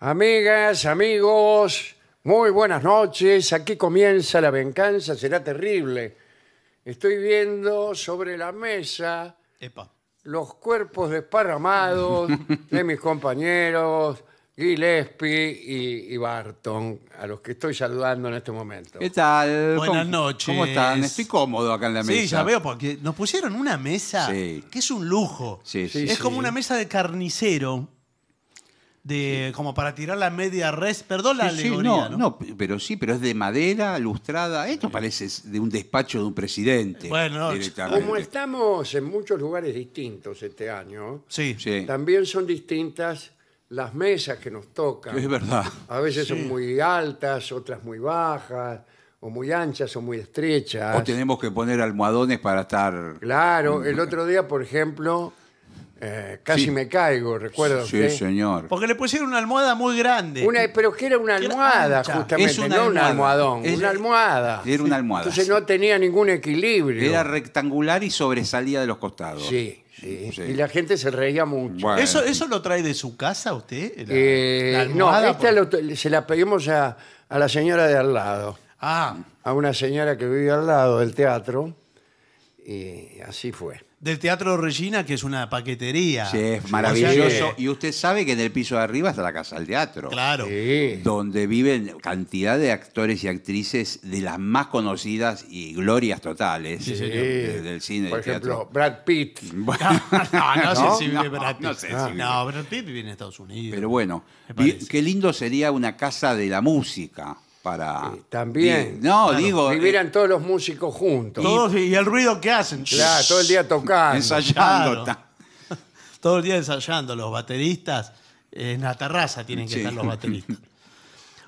Amigas, amigos, muy buenas noches. Aquí comienza la venganza, será terrible. Estoy viendo sobre la mesa los cuerpos desparramados de mis compañeros Gillespie y, Barton, a los que estoy saludando en este momento. ¿Qué tal? Buenas noches. ¿Cómo están? Estoy cómodo acá en la mesa. Sí, ya veo, porque nos pusieron una mesa que es un lujo. es como una mesa de carnicero de como para tirar la media res. Perdón la sí, no, ¿no? pero sí, pero es de madera lustrada. Esto parece de un despacho de un presidente. Bueno, como estamos en muchos lugares distintos este año, sí. también son distintas las mesas que nos tocan. Es verdad. A veces son muy altas, otras muy bajas, o muy anchas o muy estrechas. O tenemos que poner almohadones para estar. Claro, el otro día, por ejemplo eh, casi me caigo, recuerdo. Sí, señor. Porque le pusieron una almohada muy grande. Una- pero que era una almohada, justamente, una no un almohadón, una almohada. Era una almohada. Entonces no tenía ningún equilibrio. Era rectangular y sobresalía de los costados. sí, sí, Y la gente se reía mucho. ¿Eso, ¿Eso lo trae de su casa usted? Eh, no, esta se la pedimos a, a la señora de al lado, Ah, a una señora que vive al lado del teatro, y así fue del Teatro Regina, que es una paquetería. Sí, es maravilloso. Y usted sabe que en el piso de arriba está la Casa del Teatro. Claro. Donde viven cantidad de actores y actrices de las más conocidas y glorias totales sí, eh, del cine. Por ejemplo, Brad Pitt. no, no, sé si ah. vive Brad Pitt. No, Brad Pitt vive en Estados Unidos. Pero bueno, qué lindo sería una casa de la música para... Eh, también. no, digo... Vivieran eh, todos los músicos juntos. y el ruido que hacen. Claro, todo el día tocando. Ensayando. Todo el día ensayando los bateristas. En la terraza tienen que estar los bateristas.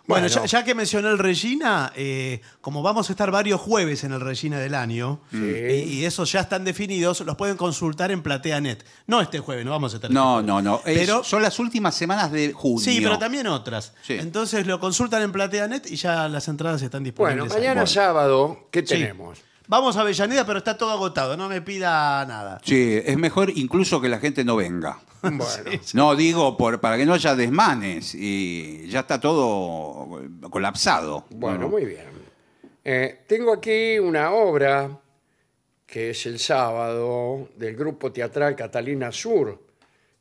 Bueno, Ya, que mencionó el Regina, eh, como vamos a estar varios jueves en el Regina del año, eh, y, esos ya están definidos, los pueden consultar en PlateaNet. No este jueves, no vamos a estar. Este no, no, no. Pero, son las últimas semanas de junio. Sí, pero también otras. Entonces lo consultan en PlateaNet y ya las entradas están disponibles. Bueno, mañana sábado, ¿qué tenemos? Vamos a Avellaneda, pero está todo agotado, no me pida nada. Sí, es mejor incluso que la gente no venga. No, digo, por, para que no haya desmanes y ya está todo colapsado. Bueno, muy bien. Eh, tengo aquí una obra que es El Sábado del grupo teatral Catalina Sur,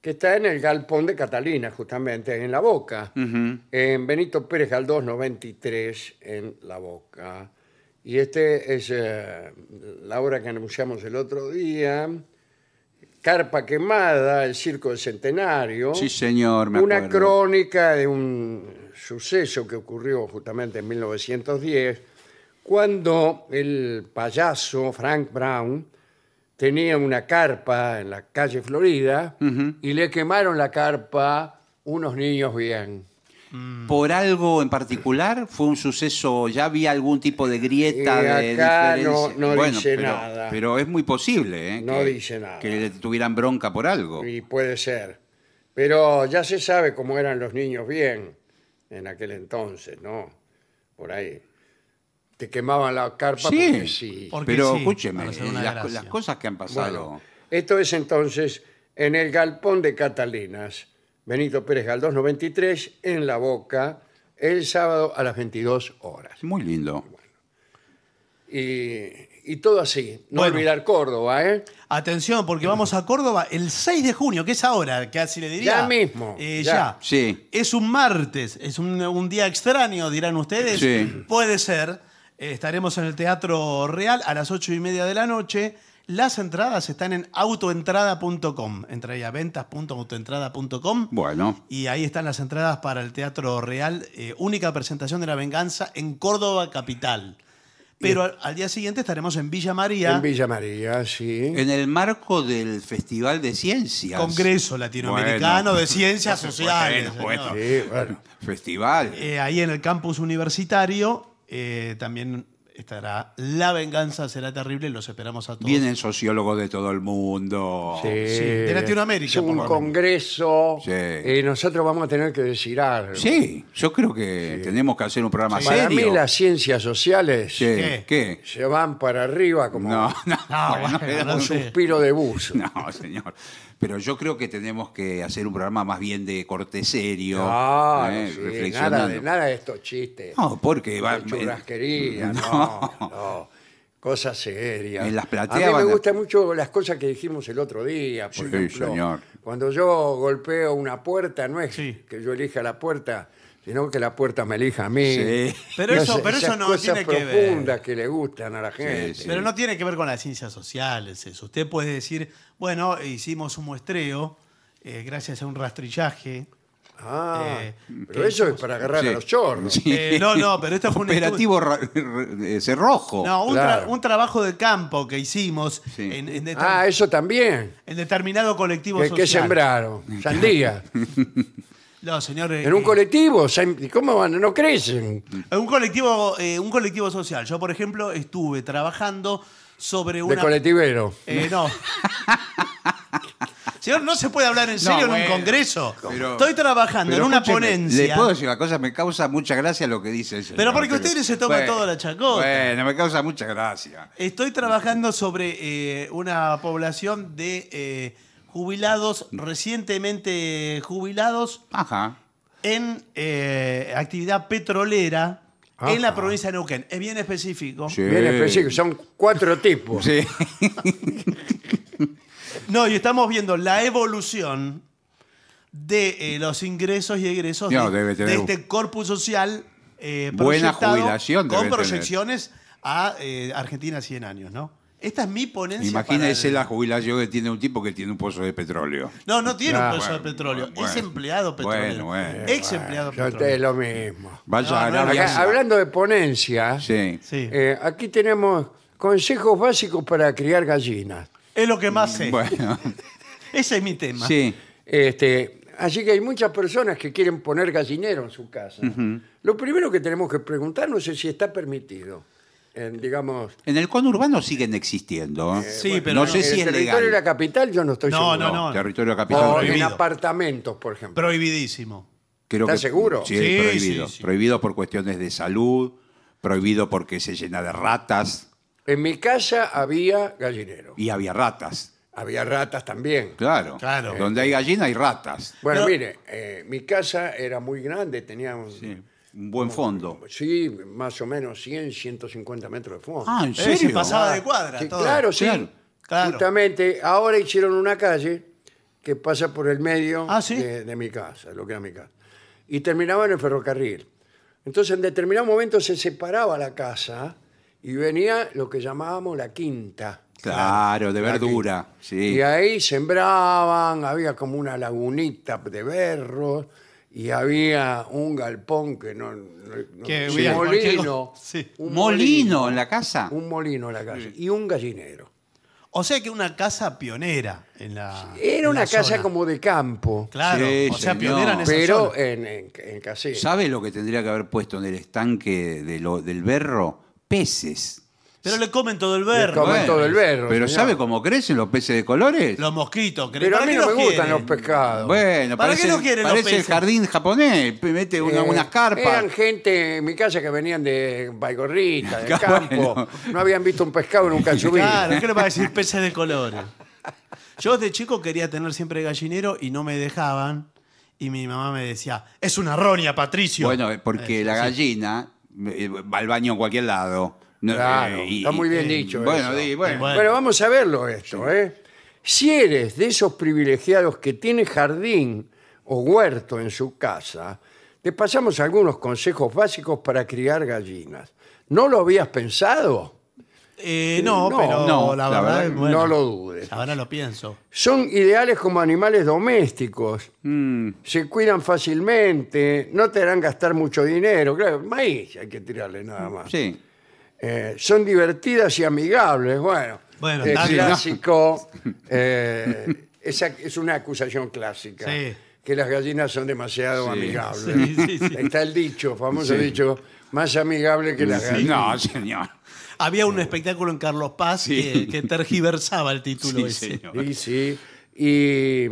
que está en el galpón de Catalina, justamente, en La Boca, en Benito Pérez Galdós 93, en La Boca. Y este es eh, la obra que anunciamos el otro día. Carpa Quemada, El Circo del Centenario. Sí, señor, me Una crónica de un suceso que ocurrió justamente en 1910, cuando el payaso Frank Brown tenía una carpa en la calle Florida y le quemaron la carpa unos niños bien. Mm. ¿Por algo en particular? ¿Fue un suceso? ¿Ya había algún tipo de grieta? Eh, no, dice pero, nada. Pero es muy posible ¿eh? que, le tuvieran bronca por algo. Y puede ser. Pero ya se sabe cómo eran los niños bien en aquel entonces, ¿no? Por ahí te quemaban la carpa. Sí, porque sí. pero escúcheme, eh, las, cosas que han pasado. esto es entonces en el galpón de Catalinas, Benito Pérez Galdós 93 en La Boca el sábado a las 22 horas. Muy lindo. Y, todo así. No olvidar Córdoba, ¿eh? Atención, porque vamos a Córdoba el 6 de junio, que es ahora, casi le diría. Ya mismo, eh, ya. Sí. Es un martes, es un, día extraño, dirán ustedes. Puede ser. Eh, estaremos en el Teatro Real a las ocho y media de la noche. Las entradas están en autoentrada.com. Entra ahí ventas.autoentrada.com. Bueno. Y ahí están las entradas para el Teatro Real, eh, única presentación de la venganza en Córdoba Capital. Pero al, día siguiente estaremos en Villa María. En Villa María, sí. En el marco del Festival de Ciencias. Congreso Latinoamericano de Ciencias Sociales. Bueno, bueno. Festival. Eh, ahí en el campus universitario eh, también estará La Venganza será terrible, los esperamos a todos. Vienen sociólogos de todo el mundo. Sí. de Latinoamérica. un congreso. nosotros vamos a tener que decir algo. Sí, yo creo que tenemos que hacer un programa Para mí las ciencias sociales Sí, ¿Qué? se van para arriba como un suspiro de bus. no, señor. Pero yo creo que tenemos que hacer un programa más bien de corte serio. No, eh, Nada, de, estos chistes. No, porque va. Churrasquería, no, no. no. Cosas serias. En las plateas. A mí me gustan mucho las cosas que dijimos el otro día. Por sí, ejemplo, señor. Cuando yo golpeo una puerta, no es que yo elija la puerta, sino que la puerta me elija a mí. Pero eso, no tiene que ver. profundas que le gustan a la gente. Pero no tiene que ver con las ciencias sociales Usted puede decir, bueno, hicimos un muestreo eh, gracias a un rastrillaje. Ah, eh, pero eso es para agarrar a los chorros. Eh, no, no, pero esto fue un Operativo Cerrojo. No, un, trabajo de campo que hicimos en, Ah, eso también. en determinado colectivo ¿Qué, Que sembraron? Sandía. No, señores. En un eh, colectivo, ¿cómo van? No crecen. Un colectivo, eh, un colectivo social. Yo, por ejemplo, estuve trabajando sobre De colectivero. Eh, no. Señor, no se puede hablar en serio en un congreso. Estoy trabajando en una ponencia. Le puedo decir una cosa, me causa mucha gracia lo que dice el señor. Pero porque ustedes se toman toda la chacota. Bueno, me causa mucha gracia. Estoy trabajando sobre una población de jubilados, recientemente jubilados, Ajá. en eh, actividad petrolera. En la provincia de Neuquén. Es bien específico. Sí. Bien específico. Son cuatro tipos. Sí. no, y estamos viendo la evolución de eh, los ingresos y egresos de, este corpus social eh, Buena jubilación con proyecciones a Argentina 100 años, ¿no? Esta es mi ponencia. Imagínese la jubilación que tiene un tipo que tiene un pozo de petróleo. No, no tiene un pozo de petróleo. es empleado petróleo. bueno. Ex empleado Yo te- Es lo mismo. Vaya hablando de ponencia, eh, aquí tenemos consejos básicos para criar gallinas. es lo que más sé. Bueno, Ese es mi tema. sí. Este, así que hay muchas personas que quieren poner gallinero en su casa. Lo primero que tenemos que preguntarnos es si está permitido en, digamos... En el conurbano siguen existiendo. ¿eh? Eh, sí, pero si en el territorio de la capital yo no estoy No, no, no. Territorio capital. en apartamentos, por ejemplo. Prohibidísimo. Creo ¿Estás seguro? Sí, prohibido. Prohibido por cuestiones de salud, prohibido porque se llena de ratas En mi casa había gallinero. y había ratas. Había ratas también. Claro. Claro. Donde hay gallina hay ratas. Bueno, mire, eh, mi casa era muy grande, teníamos un buen fondo. Sí, más o menos 100, 150 metros de fondo. Ah, Sí, pasaba de ah, cuadra. Claro, sí. Justamente ahora hicieron una calle que pasa por el medio ah, de, mi casa, lo que era mi casa. Y terminaba en el ferrocarril. Entonces, en determinado momento se separaba la casa y venía lo que llamábamos la quinta. Claro, de verdura. Sí. Y ahí sembraban, había como una lagunita de berros y había un galpón que no, Que un molino, en la casa. un molino en la casa y un gallinero. O sea que una casa pionera en la. Era una casa como de campo, Claro, pero en, en, ¿Sabe lo que tendría que haber puesto en el estanque de del berro? Peces. Pero le comen todo el berro. Comen todo el berro. Pero ¿sabe cómo crecen los peces de colores? Los mosquitos, crecen. Pero a mí no me gustan los pescados. Bueno, ¿Para parece, qué quieren parece el jardín japonés. Mete una- eh, unas carpas. Eran gente en mi casa que venían de Baigorrita, del campo. No habían visto un pescado en un vida. Claro, ¿qué le va a decir peces de colores? Yo de chico quería tener siempre gallinero y no me dejaban. Y mi mamá me decía, es una roña, Patricio. Bueno, eh, porque eh, la gallina va al baño en cualquier lado está muy bien dicho Bueno, bueno. vamos a verlo esto, ¿eh? Si eres de esos privilegiados que tiene jardín o huerto en su casa, te pasamos algunos consejos básicos para criar gallinas. ¿No lo habías pensado? Eh, no, pero no, la, verdad, no lo dudes. Ahora lo pienso. Son ideales como animales domésticos. Mm. Se cuidan fácilmente, no te harán gastar mucho dinero. Claro, maíz hay que tirarle nada más. sí. Eh, son divertidas y amigables. Bueno, Bueno, clásico, eh, esa es una acusación clásica. Que las gallinas son demasiado amigables. sí, Está el dicho, famoso dicho, más amigable que las gallinas. No, señor. Había un espectáculo en Carlos Paz que, tergiversaba el título Sí, Sí, sí. Y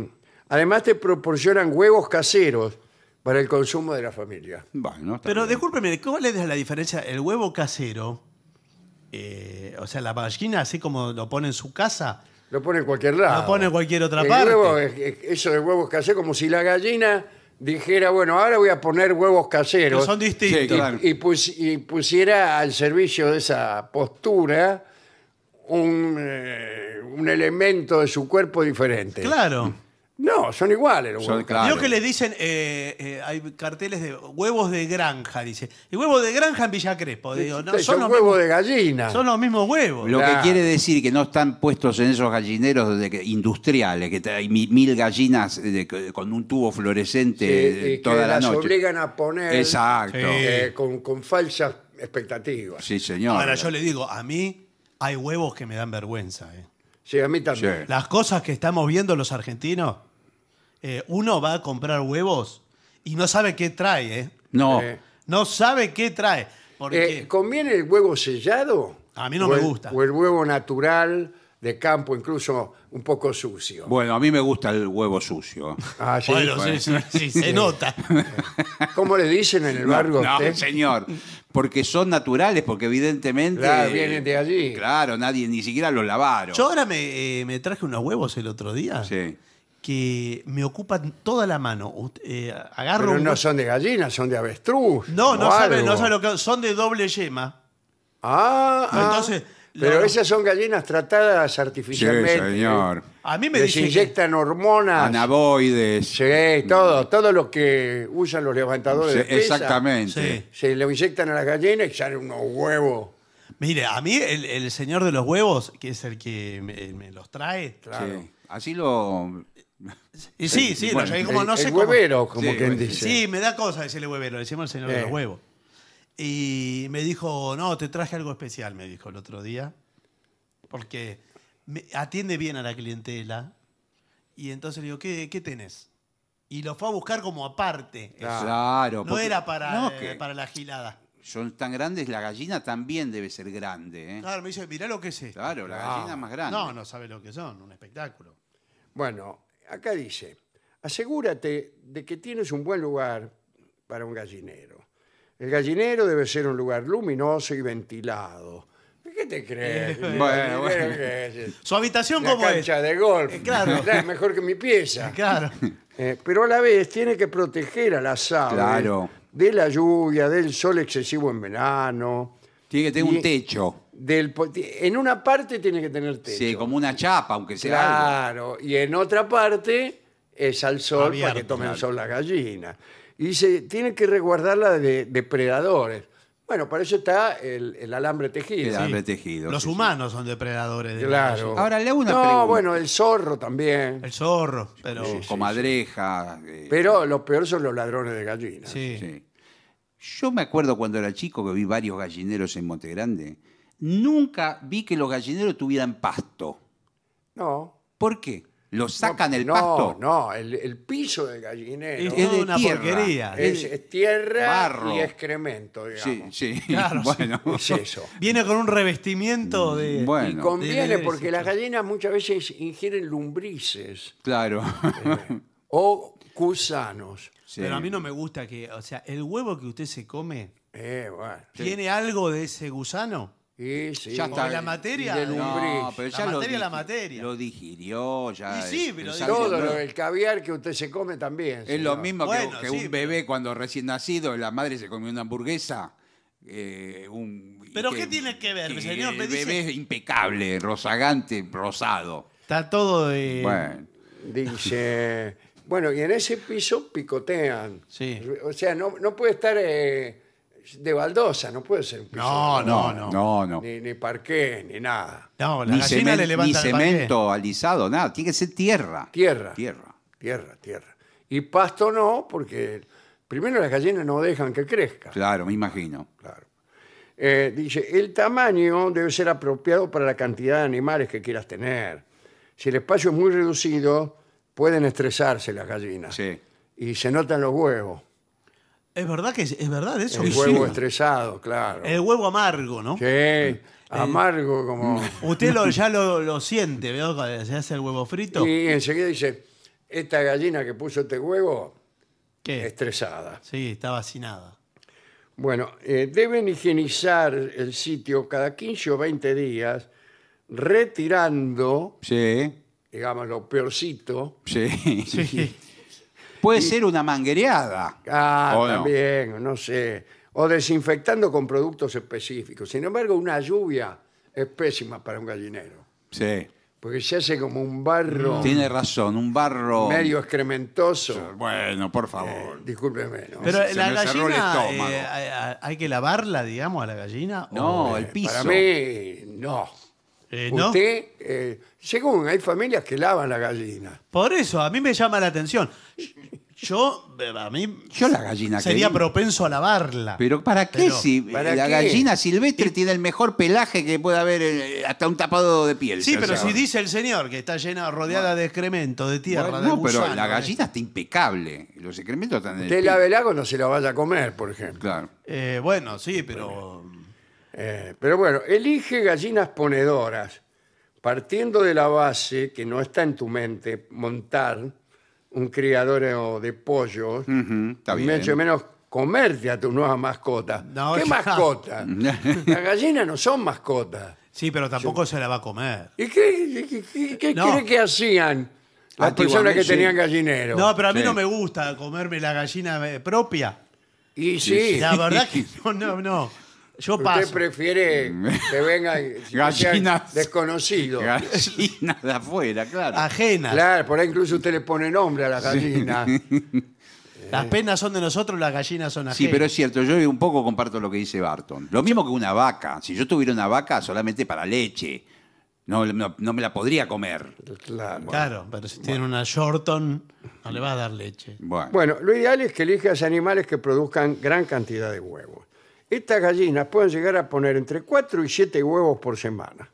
además te proporcionan huevos caseros para el consumo de la familia. Pero discúlpeme, ¿cómo le es la diferencia? El huevo casero eh, o sea, la gallina, así como lo pone en su casa, lo pone en cualquier lado. lo pone en cualquier otra parte. eso de huevos caseros, como si la gallina dijera, bueno, ahora voy a poner huevos Pero caseros. son distintos. y, pusiera al servicio de esa postura un eh, elemento de su cuerpo diferente. Claro. No, son iguales los huevos. que le dicen, eh, eh, hay carteles de huevos de granja, dice. Y huevos de granja en Villa Crespo. no, son, los huevos de gallina. son los mismos huevos. Lo que quiere decir que no están puestos en esos gallineros industriales, que hay mil gallinas con un tubo fluorescente toda que la noche. obligan a poner Exacto. Eh, con, falsas expectativas. Sí, señor. Ahora yo le digo, a mí hay huevos que me dan vergüenza. Sí, a mí también. Las cosas que estamos viendo los argentinos eh, uno va a comprar huevos y no sabe qué trae, ¿eh? No. No sabe qué trae. Porque eh, ¿Conviene el huevo sellado? a mí no me gusta. O el huevo natural de campo, incluso un poco sucio. Bueno, a mí me gusta el huevo sucio. Ah, sí. Bueno, sí, se nota. ¿Cómo le dicen en el barrio? no, señor. Porque son naturales, porque evidentemente. vienen de allí. Claro, nadie, ni siquiera los lavaron. Yo ahora me, me traje unos huevos el otro día. Sí que me ocupan toda la mano. Eh, agarro Pero no son de gallinas, son de avestruz. No, no sabe, lo que son de doble yema. Ah, ah. entonces. Pero esas son gallinas tratadas artificialmente. Sí, señor. A mí me Les inyectan hormonas. Anaboides. Sí, todo, todo lo que usan los levantadores. exactamente. Se lo inyectan a las gallinas y salen unos huevos. Mire, a mí el, señor de los huevos, que es el que me, los trae, claro. Así lo Y sí, sí, como no sé huevero, como quien dice. Sí, me da cosa decirle huevero, le decimos el señor de los eh. huevos. Y me dijo, no, te traje algo especial, me dijo el otro día, porque atiende bien a la clientela. Y entonces le digo, ¿qué, tenés? Y lo fue a buscar como aparte. Claro. para, para la gilada. Son tan grandes, la gallina también debe ser grande. ¿eh? Claro, me dice, mirá lo que es Claro, la ah. gallina más grande. No, no sabe lo que son, un espectáculo. Bueno, acá dice, asegúrate de que tienes un buen lugar para un gallinero. El gallinero debe ser un lugar luminoso y ventilado. ¿Qué te crees? Bueno, bueno. Su habitación La como cancha es. de golf. Eh, claro. Es mejor que mi pieza. Claro. Eh, pero a la vez tiene que proteger a la sala de la lluvia, del sol excesivo en verano. Tiene que tener un techo en una parte tiene que tener techo. Sí, como una chapa, aunque sea. Claro, y en otra parte es al sol para que tomen sol las gallina Y dice, tiene que resguardarla de depredadores. Bueno, para eso está el, alambre tejido. El alambre tejido. Los humanos son depredadores. De claro. Ahora le hago no, bueno, el zorro también. El zorro, pero. comadreja. Eh. pero lo peor son los ladrones de gallinas. Sí. Yo me acuerdo cuando era chico que vi varios gallineros en Monte Grande nunca vi que los gallineros tuvieran pasto. No. ¿Por qué? ¿Lo sacan el pasto? No, no, el, piso del gallinero. Es, una tierra. porquería. Es, tierra y excremento, digamos. Sí, sí. Claro, bueno. Es eso. Viene con un revestimiento de. Mm, y conviene porque las gallinas muchas veces ingieren lumbrices. Claro. Eh, o gusanos. Pero a mí no me gusta que. O sea, el huevo que usted se come. Eh, bueno. ¿Tiene algo de ese gusano? Ya está. la materia. No, pero ya la lo materia, la materia. Lo digirió, ya. Y sí, pero Todo lo- el caviar que usted se come también. Es lo mismo que- un bebé cuando recién nacido, la madre se comió una hamburguesa. Eh, ¿Pero qué tiene que ver, señor? bebé es impecable, rozagante, rosado. Está todo de. Bueno. Dice. Bueno, y en ese piso picotean. O sea, no, puede estar eh, de baldosa, no puede ser un piso. No, no, no. Ni, parqué, ni nada. No, la gallina le cemento alisado, nada. Tiene que ser tierra. Tierra, Tierra. tierra, tierra. Y pasto no, porque primero las gallinas no dejan que crezca. Claro, me imagino. Claro. Eh, dice, el tamaño debe ser apropiado para la cantidad de animales que quieras tener. Si el espacio es muy reducido, pueden estresarse las gallinas. Sí. Y se notan los huevos. Es verdad que es, verdad eso. El huevo estresado, claro. El huevo amargo, ¿no? Sí, eh, amargo como... Usted lo, ya lo, siente, ¿veo? Cuando se hace el huevo frito. Y enseguida dice, esta gallina que puso este huevo, ¿Qué? estresada. Sí, está vacinada. Bueno, eh, deben higienizar el sitio cada 15 o 20 días, retirando, digamos, lo peorcito, sí. sí. Puede ser una manguereada. Ah, también, no? sé. O desinfectando con productos específicos. Sin embargo, una lluvia es pésima para un gallinero. Sí. Porque se hace como un barro mm. Tiene razón, un barro. medio excrementoso. Bueno, por favor. Eh, discúlpeme. Pero la gallina, eh, hay- que lavarla, digamos, a la gallina? No, el piso. Para mí, no. Eh, ¿no? según, eh, hay familias que lavan la gallina. Por eso, a mí me llama la atención. Yo, eh, a mí. Yo la gallina Sería propenso a lavarla. Pero ¿para qué si la gallina silvestre tiene el mejor pelaje que puede haber, hasta un tapado de piel? Sí, pero si dice el señor que está llena, rodeada de excremento, de tierra, No, pero la gallina está impecable. Los excrementos están en el. la no se la vaya a comer, por ejemplo. bueno, sí, pero. Eh, pero bueno, elige gallinas ponedoras, partiendo de la base que no está en tu mente montar un criadero de pollos, mucho menos comerte a tu nueva mascota. ¿Qué mascota? Las gallinas no son mascotas. Sí, pero tampoco se la va a comer. ¿Y qué, qué, que hacían las personas que tenían gallinero? No, pero a mí no me gusta comerme la gallina eh, propia. y sí, La verdad que no, no, no. Yo Usted prefiere mm. que venga y Gallinas. Gallinas de afuera, claro. Ajenas. Claro, por ahí incluso usted le pone nombre a la gallina. Las penas son de nosotros, las gallinas son ajenas. Sí, pero es cierto, yo un poco comparto lo que dice Barton. Lo mismo que una vaca. Si yo tuviera una vaca solamente para leche, no, no- me la podría comer. Claro. pero si tiene una Shorton, no le va a dar leche. Bueno, lo ideal es que elijas animales que produzcan gran cantidad de huevos. Estas gallinas pueden llegar a poner entre 4 y 7 huevos por semana.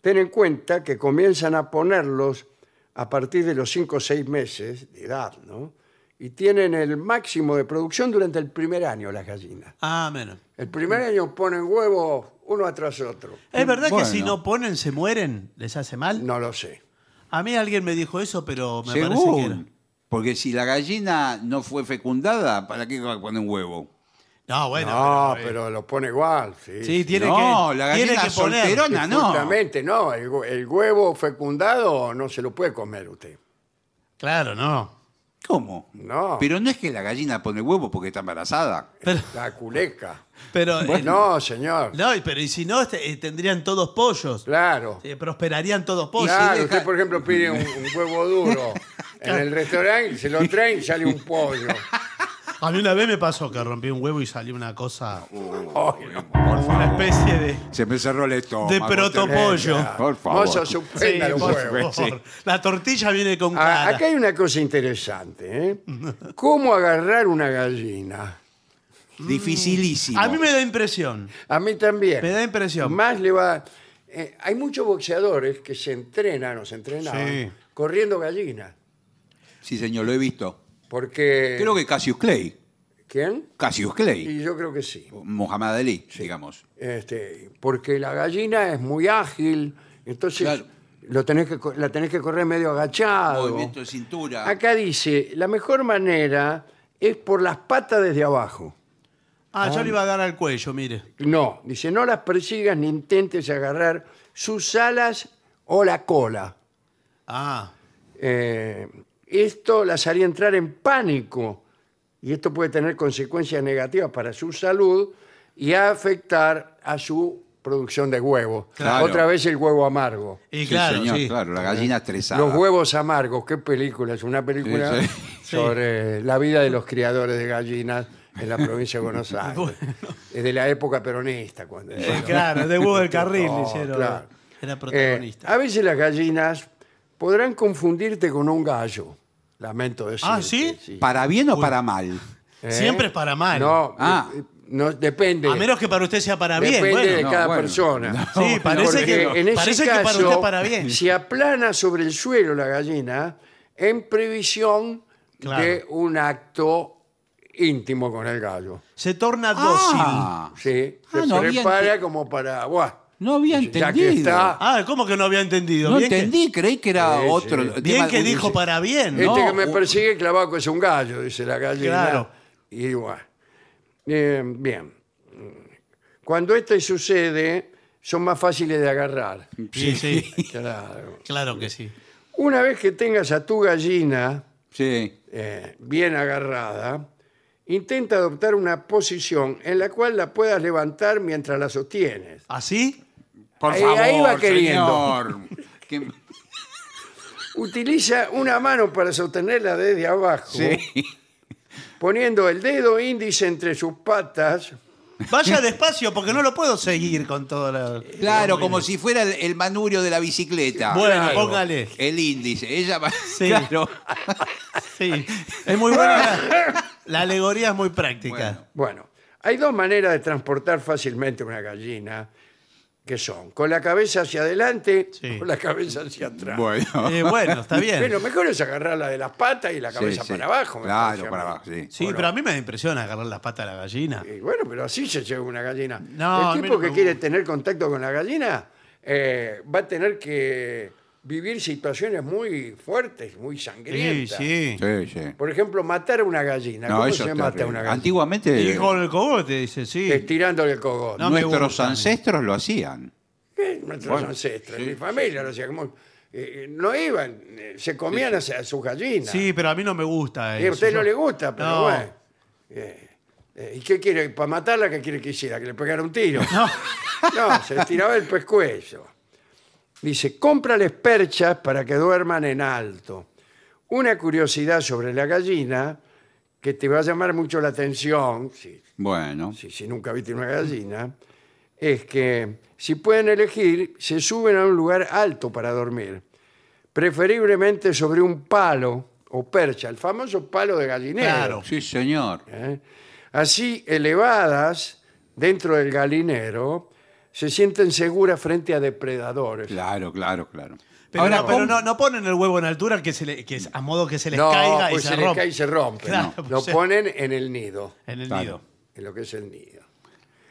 Ten en cuenta que comienzan a ponerlos a partir de los 5 o 6 meses de edad, ¿no? Y tienen el máximo de producción durante el primer año las gallinas. Ah, menos. El primer año ponen huevos uno tras otro. ¿Es verdad que si no ponen se mueren? ¿Les hace mal? No lo sé. A mí alguien me dijo eso, pero me parece que Porque si la gallina no fue fecundada, ¿para qué va a poner huevo? No, bueno. No, eh, pero, lo pone igual, sí. Sí, tiene no, que, la poner. no. Justamente, no. El, huevo fecundado no se lo puede comer usted. Claro, no. ¿Cómo? No. Pero no es que la gallina pone huevo porque está embarazada. La culeca. pero, eh, No, señor. no, pero y si no, este, eh, tendrían todos pollos. Claro. prosperarían todos pollos. Claro, usted, por ejemplo, pide un, huevo duro en el restaurante, se lo traen y sale un pollo. A mí una vez me pasó que rompí un huevo y salió una cosa. una especie de. Se me cerró el estómago. De protopollo. Por favor. No por favor. La tortilla viene con ah, cara. acá hay una cosa interesante. ¿eh? ¿Cómo agarrar una gallina? Dificilísimo. A mí me da impresión. A mí también. Me da impresión. Más le va. Eh, hay muchos boxeadores que se entrenan o se entrenaban corriendo gallinas. Sí, señor, lo he visto. Porque... Creo que Cassius Clay. ¿Quién? Cassius Clay. Y yo creo que sí. Muhammad Ali, digamos. Este, porque la gallina es muy ágil, entonces lo tenés que, la tenés que correr medio agachado. Movimiento de cintura. Acá dice, la mejor manera es por las patas desde abajo. Ah, yo ah. le iba a dar al cuello, mire. No, dice, no las persigas ni intentes agarrar sus alas o la cola. Ah, Eh, esto las haría entrar en pánico y esto puede tener consecuencias negativas para su salud y afectar a su producción de huevos. Otra vez el huevo amargo. sí, claro, la gallina estresada. Los huevos amargos, qué película, es una película sobre la vida de los criadores de gallinas en la provincia de Buenos Aires. Es de la época peronista. cuando Claro, de huevo del carril hicieron. Claro. Era eh, protagonista. a veces las gallinas podrán confundirte con un gallo. Lamento eso. Ah, ¿sí? ¿Para bien o para mal? ¿Eh? Siempre es para mal. Ah. Eh, no, depende. A menos que para usted sea para bien. Depende de cada persona. Sí, parece, que, para usted para bien. Se aplana sobre el suelo la gallina en previsión de un acto íntimo con el gallo. Se torna dócil. Ah. Sí, ah, se prepara eh. como para, "Buah, no había entendido. Ah, ¿cómo que no había entendido? No entendí, creí que era otro. Bien que dijo para bien, este ¿no? Este que me persigue clavaco es un gallo, dice la gallina. Claro. Y igual. Eh, bien. Cuando esto sucede, son más fáciles de agarrar. Sí, sí, Claro. claro que sí. Una vez que tengas a tu gallina eh, bien agarrada, intenta adoptar una posición en la cual la puedas levantar mientras la sostienes. ¿Así? ¿Ah, por Ahí- favor, va queriendo. Utiliza una mano para sostenerla desde abajo, sí. poniendo el dedo índice entre sus patas. Vaya despacio porque no lo puedo seguir con todo eh, Claro, como si fuera el, manurio de la bicicleta. Bueno, póngale. El índice. Ella va. Sí. Claro. Sí. Es muy buena. La, alegoría es muy práctica. Bueno, hay dos maneras de transportar fácilmente una gallina que son con la cabeza hacia adelante, o con la cabeza hacia atrás. Eh, bueno. está bien. Bueno, mejor es agarrar la de las patas y la cabeza para abajo. Claro, para abajo, sí. pero a mí me impresiona agarrar las patas a la gallina. bueno, pero así se lleva una gallina. El tipo que quiere tener contacto con la gallina eh, va a tener que vivir situaciones muy fuertes, muy sangrientas. Sí, sí. Por ejemplo, matar a una gallina. No, ¿Cómo se mata a una gallina? Antiguamente. Y con el cogote, dice, sí. Estirándole el cogote. Nuestros ancestros lo hacían. Nuestros ancestros, mi familia lo hacía. Eh, eh, no iban, eh, se comían a, sus gallinas. Sí, pero a mí no me gusta. eso. y a usted no le gusta, pero no. bueno. ¿Y qué quiere? ¿Para matarla qué quiere que hiciera? ¿Que le pegara un tiro? No, no se tiraba el pescuezo. Dice, cómprales perchas para que duerman en alto. Una curiosidad sobre la gallina que te va a llamar mucho la atención, si, Bueno, si- si nunca viste una gallina, es que si pueden elegir, se suben a un lugar alto para dormir, preferiblemente sobre un palo o percha, el famoso palo de gallinero. Claro. sí, señor. ¿Eh? Así elevadas dentro del gallinero se sienten seguras frente a depredadores. Claro, claro, claro. Pero, no, no, ponen el huevo en altura que, se a modo que se les caiga y pues se, y se rompe. Pues lo ponen en el nido, En el nido. en lo que es el nido.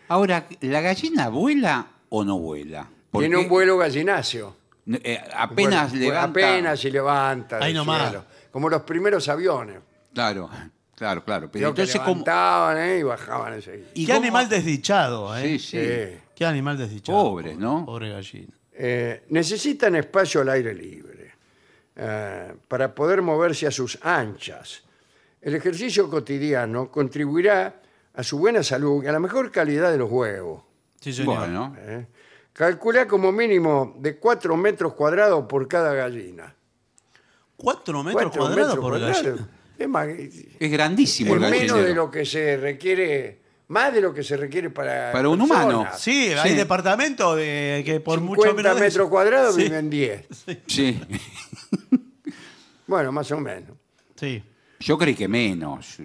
Ahora, ¿la gallina vuela o no vuela? Tiene un vuelo gallináceo. Eh, apenas levanta. Apenas y levanta. Ahí nomás. Como los primeros aviones. Claro, claro, claro. Pero que entonces, eh, y bajaban ¿Y Qué animal desdichado, eh. sí. Sí. Qué animal desdichado. Pobre, ¿no? Pobre gallina. Eh, necesitan espacio al aire libre eh, para poder moverse a sus anchas. El ejercicio cotidiano contribuirá a su buena salud y a la mejor calidad de los huevos. Sí, señor. ¿no? Eh, calcula como mínimo de 4 metros cuadrados por cada gallina. ¿4 metros cuadrados por gallina? Es, grandísimo es menos de lo que se requiere más de lo que se requiere para. Para un humano. Sí, hay departamentos de, que por mucho menos. metros cuadrados viven 10. Sí. Bueno, más o menos. sí. Yo creí que menos,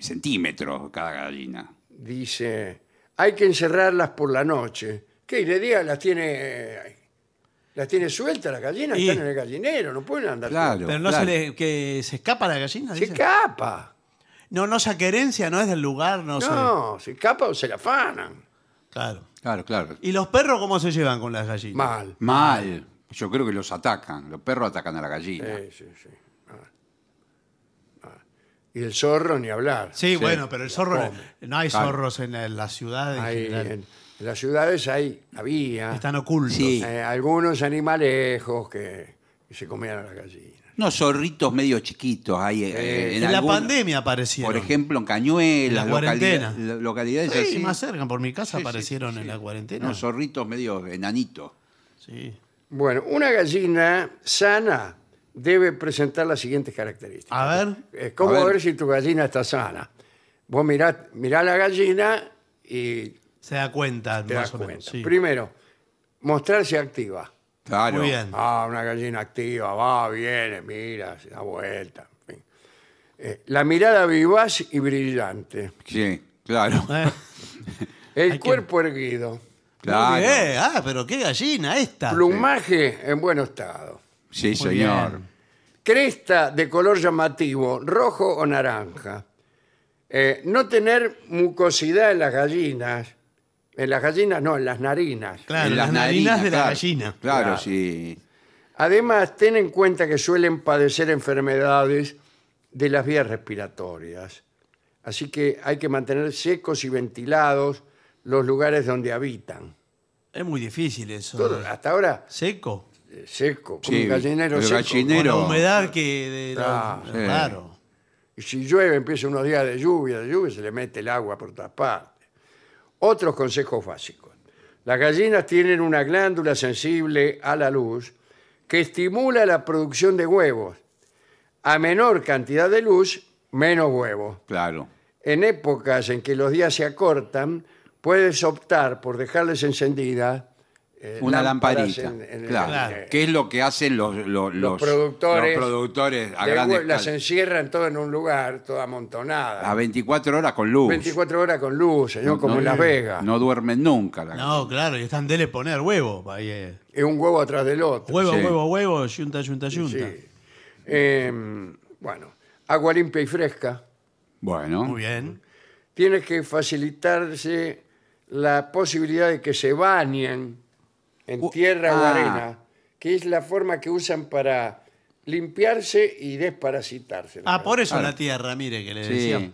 centímetros cada gallina. Dice, hay que encerrarlas por la noche. ¿Qué? ¿Y de día las tiene, las tiene sueltas las gallinas? Están en el gallinero, no pueden andar. Claro. Pero no se le que se escapa la gallina. Se escapa. No, no, esa querencia no es del lugar, no, sé. No, se escapa o se la afanan. Claro. Claro, claro. ¿Y los perros cómo se llevan con las gallinas? Mal. Mal. Yo creo que los atacan. Los perros atacan a la gallina. Sí, sí, sí. Y el zorro ni hablar. Sí, bueno, pero el zorro. No hay zorros en las ciudades. en las ciudades hay, había Están ocultos. Eh, algunos animales que, que se comían a las gallinas. No, zorritos medio chiquitos ahí. Eh, en, la pandemia aparecieron. Por ejemplo, en Cañuelas, En la localidad- localidades Sí, más cerca, por mi casa aparecieron en la cuarentena. Unos zorritos medio enanitos. Sí. Bueno, una gallina sana debe presentar las siguientes características. A ver, ¿Cómo ver. si tu gallina está sana? Vos mirá, la gallina y se da cuenta, más o Primero, mostrarse activa. Claro. Ah, una gallina activa, va, viene, mira, se da vuelta. Eh, la mirada vivaz y brillante. Sí, claro. Eh. El cuerpo erguido. Claro. Ah, pero qué gallina esta. Plumaje en buen estado. Sí, señor. Cresta de color llamativo, rojo o naranja. Eh, no tener mucosidad en las gallinas en las gallinas, no, en las narinas. Claro, En las, narinas, de la gallina. Claro, sí. Además, ten en cuenta que suelen padecer enfermedades de las vías respiratorias. Así que hay que mantener secos y ventilados los lugares donde habitan. Es muy difícil eso. hasta ahora, seco. Eh, seco, como gallinero seco. gallinero. Con la humedad que... Claro. Y si llueve, empieza unos días de lluvia, de lluvia, se le mete el agua por tapar. Otros consejos básicos. Las gallinas tienen una glándula sensible a la luz que estimula la producción de huevos. A menor cantidad de luz, menos huevos. Claro. En épocas en que los días se acortan, puedes optar por dejarles encendidas eh, una lamparita. claro. ¿Qué es lo que hacen los, productores? Los productores las encierran todo en un lugar, toda amontonadas. A 24 horas con luz. 24 horas con luz, como en Las Vegas. No duermen nunca. no, claro, y están de le poner huevo. Eh. Es un huevo atrás del otro. Huevo, huevo, huevo, yunta, yunta, yunta. Sí. Em, bueno, agua limpia y fresca. Bueno. Muy bien. Tiene que facilitarse la posibilidad de que se bañen en tierra o ah. arena, que es la forma que usan para limpiarse y desparasitarse. Ah, por eso la tierra, mire que le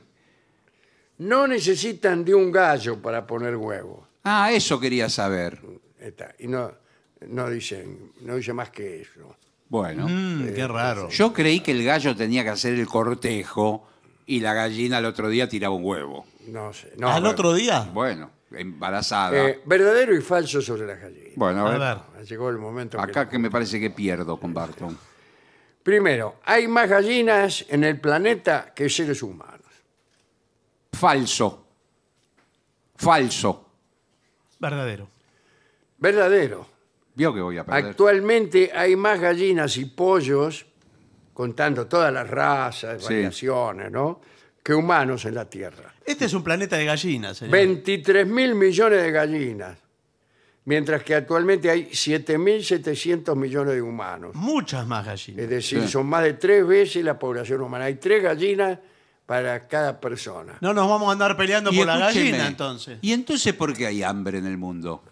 No necesitan de un gallo para poner huevo. Ah, eso quería saber. Está, Y no, no, dicen, no dice más que eso. Bueno, mm, qué eh, raro. Yo creí que el gallo tenía que hacer el cortejo y la gallina al otro día tiraba un huevo. No sé. ¿Al otro día? Bueno embarazada. Eh, verdadero y falso sobre las gallinas. Bueno, a ver. Llegó el momento. Acá que, me parece que pierdo con Barton. Primero, hay más gallinas en el planeta que seres humanos. Falso. Falso. Verdadero. Verdadero. Vio que voy a perder. Actualmente hay más gallinas y pollos, contando todas las razas, variaciones, ¿no? que humanos en la Tierra. Este es un planeta de gallinas, 23 mil millones de gallinas, mientras que actualmente hay 7.700 millones de humanos. Muchas más gallinas. Es decir, son más de tres veces la población humana. Hay tres gallinas para cada persona. No nos vamos a andar peleando por la gallina, entonces. ¿Y entonces por qué hay hambre en el mundo?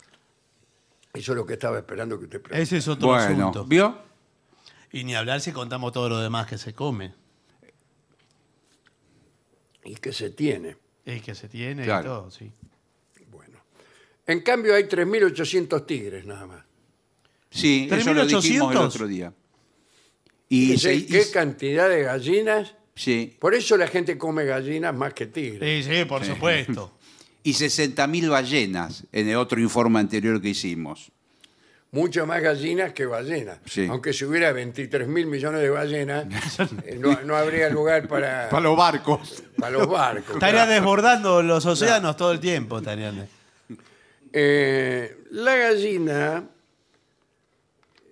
Eso es lo que estaba esperando que usted preguntara. Ese es otro asunto. ¿vio? Y ni hablar si contamos todo lo demás que se come. Y que se tiene. Y que se tiene y todo, sí. Bueno. En cambio hay 3.800 tigres nada más. Sí, eso lo el otro día. Y, y- ¿Qué cantidad de gallinas? sí, Por eso la gente come gallinas más que tigres. Sí, sí, por supuesto. y 60.000 ballenas en el otro informe anterior que hicimos muchas más gallinas que ballenas. Aunque si hubiera 23 mil millones de ballenas, eh, no, habría lugar para, Para los barcos. para los barcos. Estaría desbordando los océanos todo el tiempo, estarían. Eh, la gallina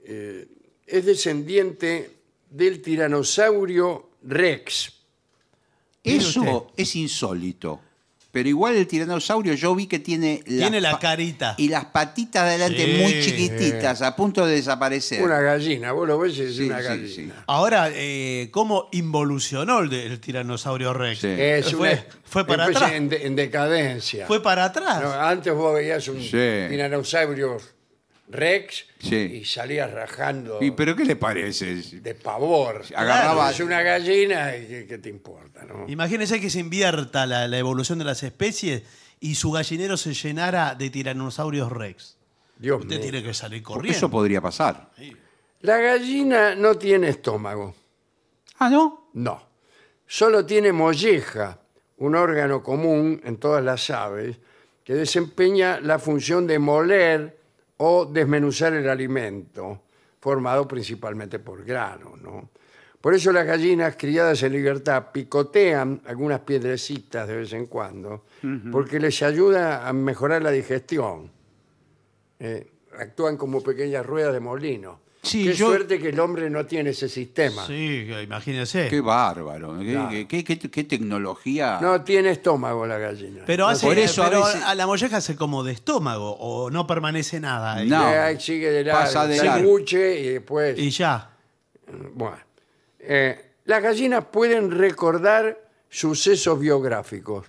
eh, es descendiente del tiranosaurio Rex. Eso es insólito. Pero igual el tiranosaurio yo vi que tiene... Tiene la carita. Y las patitas de adelante muy chiquititas, a punto de desaparecer. Una gallina, vos lo ves es una gallina. Ahora, eh, ¿cómo involucionó el, tiranosaurio Rex? Fue- fue para atrás. En, decadencia. Fue para atrás. antes vos veías un tiranosaurio Rex y salía rajando ¿Y pero qué le parece? de pavor. Agarraba- una gallina y qué- te importa, ¿no? Imagínense que se invierta la, evolución de las especies y su gallinero se llenara de tiranosaurios rex. Dios Usted tiene que salir corriendo. eso podría pasar. La gallina no tiene estómago. Ah, ¿no? No. Solo tiene molleja, un órgano común en todas las aves, que desempeña la función de moler o desmenuzar el alimento, formado principalmente por grano. ¿no? Por eso las gallinas criadas en libertad picotean algunas piedrecitas de vez en cuando, porque les ayuda a mejorar la digestión. Eh, actúan como pequeñas ruedas de molino qué suerte que el hombre no tiene ese sistema. Sí, imagínese. Qué bárbaro. Qué, tecnología. No tiene estómago la gallina. Pero, hace, Por eso a, veces... la molleja hace como de estómago o no permanece nada. No. sigue de largo, Pasa de largo. y después. Y ya. Bueno. Eh, las gallinas pueden recordar sucesos biográficos.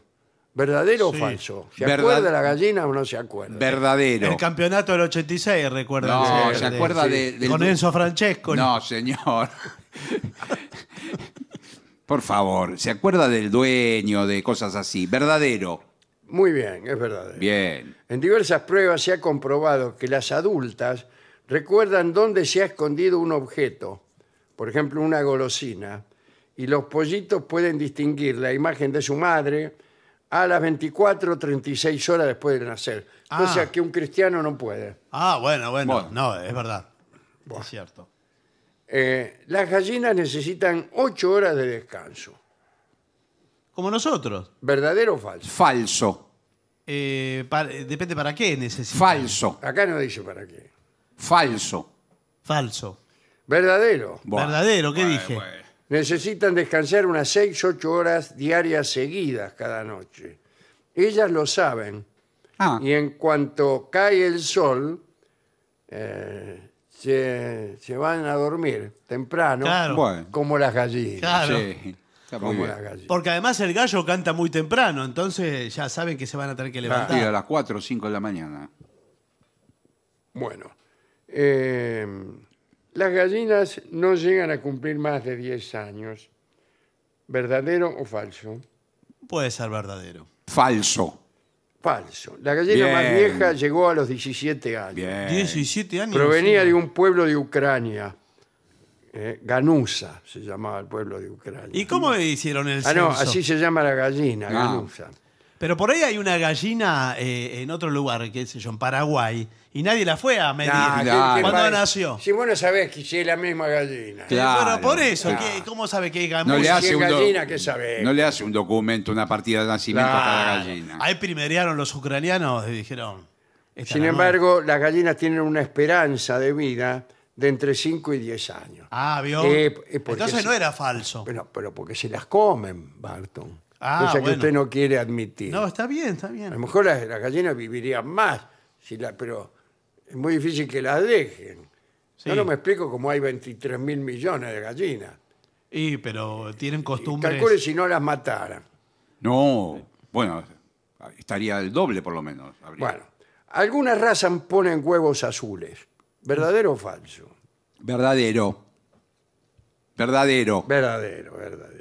¿Verdadero o falso? ¿Se acuerda de la gallina o no se acuerda? verdadero. El campeonato del 86, recuerda. No, se acuerda de- Con Enzo Francesco. No, señor. Por favor, ¿se acuerda del dueño, de cosas así? Verdadero. Muy bien, es verdadero. Bien. En diversas pruebas se ha comprobado que las adultas recuerdan dónde se ha escondido un objeto, por ejemplo una golosina, y los pollitos pueden distinguir la imagen de su madre, a las 24 36 horas después de nacer. O sea ah. que un cristiano no puede. Ah, bueno, bueno. No, es verdad. Es cierto. Eh, las gallinas necesitan 8 horas de descanso. Como nosotros. ¿Verdadero o falso? Falso. Eh, eh, depende para qué necesitan. Falso. Acá no dice para qué. Falso. Falso. ¿Verdadero? Verdadero, ¿qué dije? Necesitan descansar unas 6, 8 horas diarias seguidas cada noche. Ellas lo saben. Ah. Y en cuanto cae el sol, eh, se, van a dormir temprano, como las gallinas. Porque además el gallo canta muy temprano, entonces ya saben que se van a tener que levantar. a las 4 o 5 de la mañana. Bueno, eh, las gallinas no llegan a cumplir más de 10 años. ¿Verdadero o falso? Puede ser verdadero. Falso. Falso. La gallina más vieja llegó a los 17 años. 17 años. Provenía de un pueblo de Ucrania. Eh, Ganusa se llamaba el pueblo de Ucrania. ¿Y cómo le hicieron el Ah, no, así se llama la gallina, ah. Ganusa. Pero por ahí hay una gallina eh, en otro lugar, qué sé yo, en Paraguay, y nadie la fue a medir nació. Si vos no sabés que es la misma gallina. Claro. por eso, ¿cómo sabe que es No le gallina, ¿qué No le hace un documento, una partida de nacimiento a cada gallina. Ahí primerearon los ucranianos y dijeron... Sin embargo, las gallinas tienen una esperanza de vida de entre 5 y 10 años. Ah, vio. Eh, eh, Entonces no era falso. Bueno, pero porque se las comen, Barton. Ah, cosa que usted no quiere admitir. No, está bien, está bien. A lo mejor las, gallinas vivirían más, si la, pero es muy difícil que las dejen. Yo no me explico cómo hay 23 mil millones de gallinas. Y, pero tienen costumbres. Calcule si no las mataran. No, bueno, estaría el doble por lo menos. Bueno, algunas razas ponen huevos azules. ¿Verdadero o falso? Verdadero. Verdadero. Verdadero, verdadero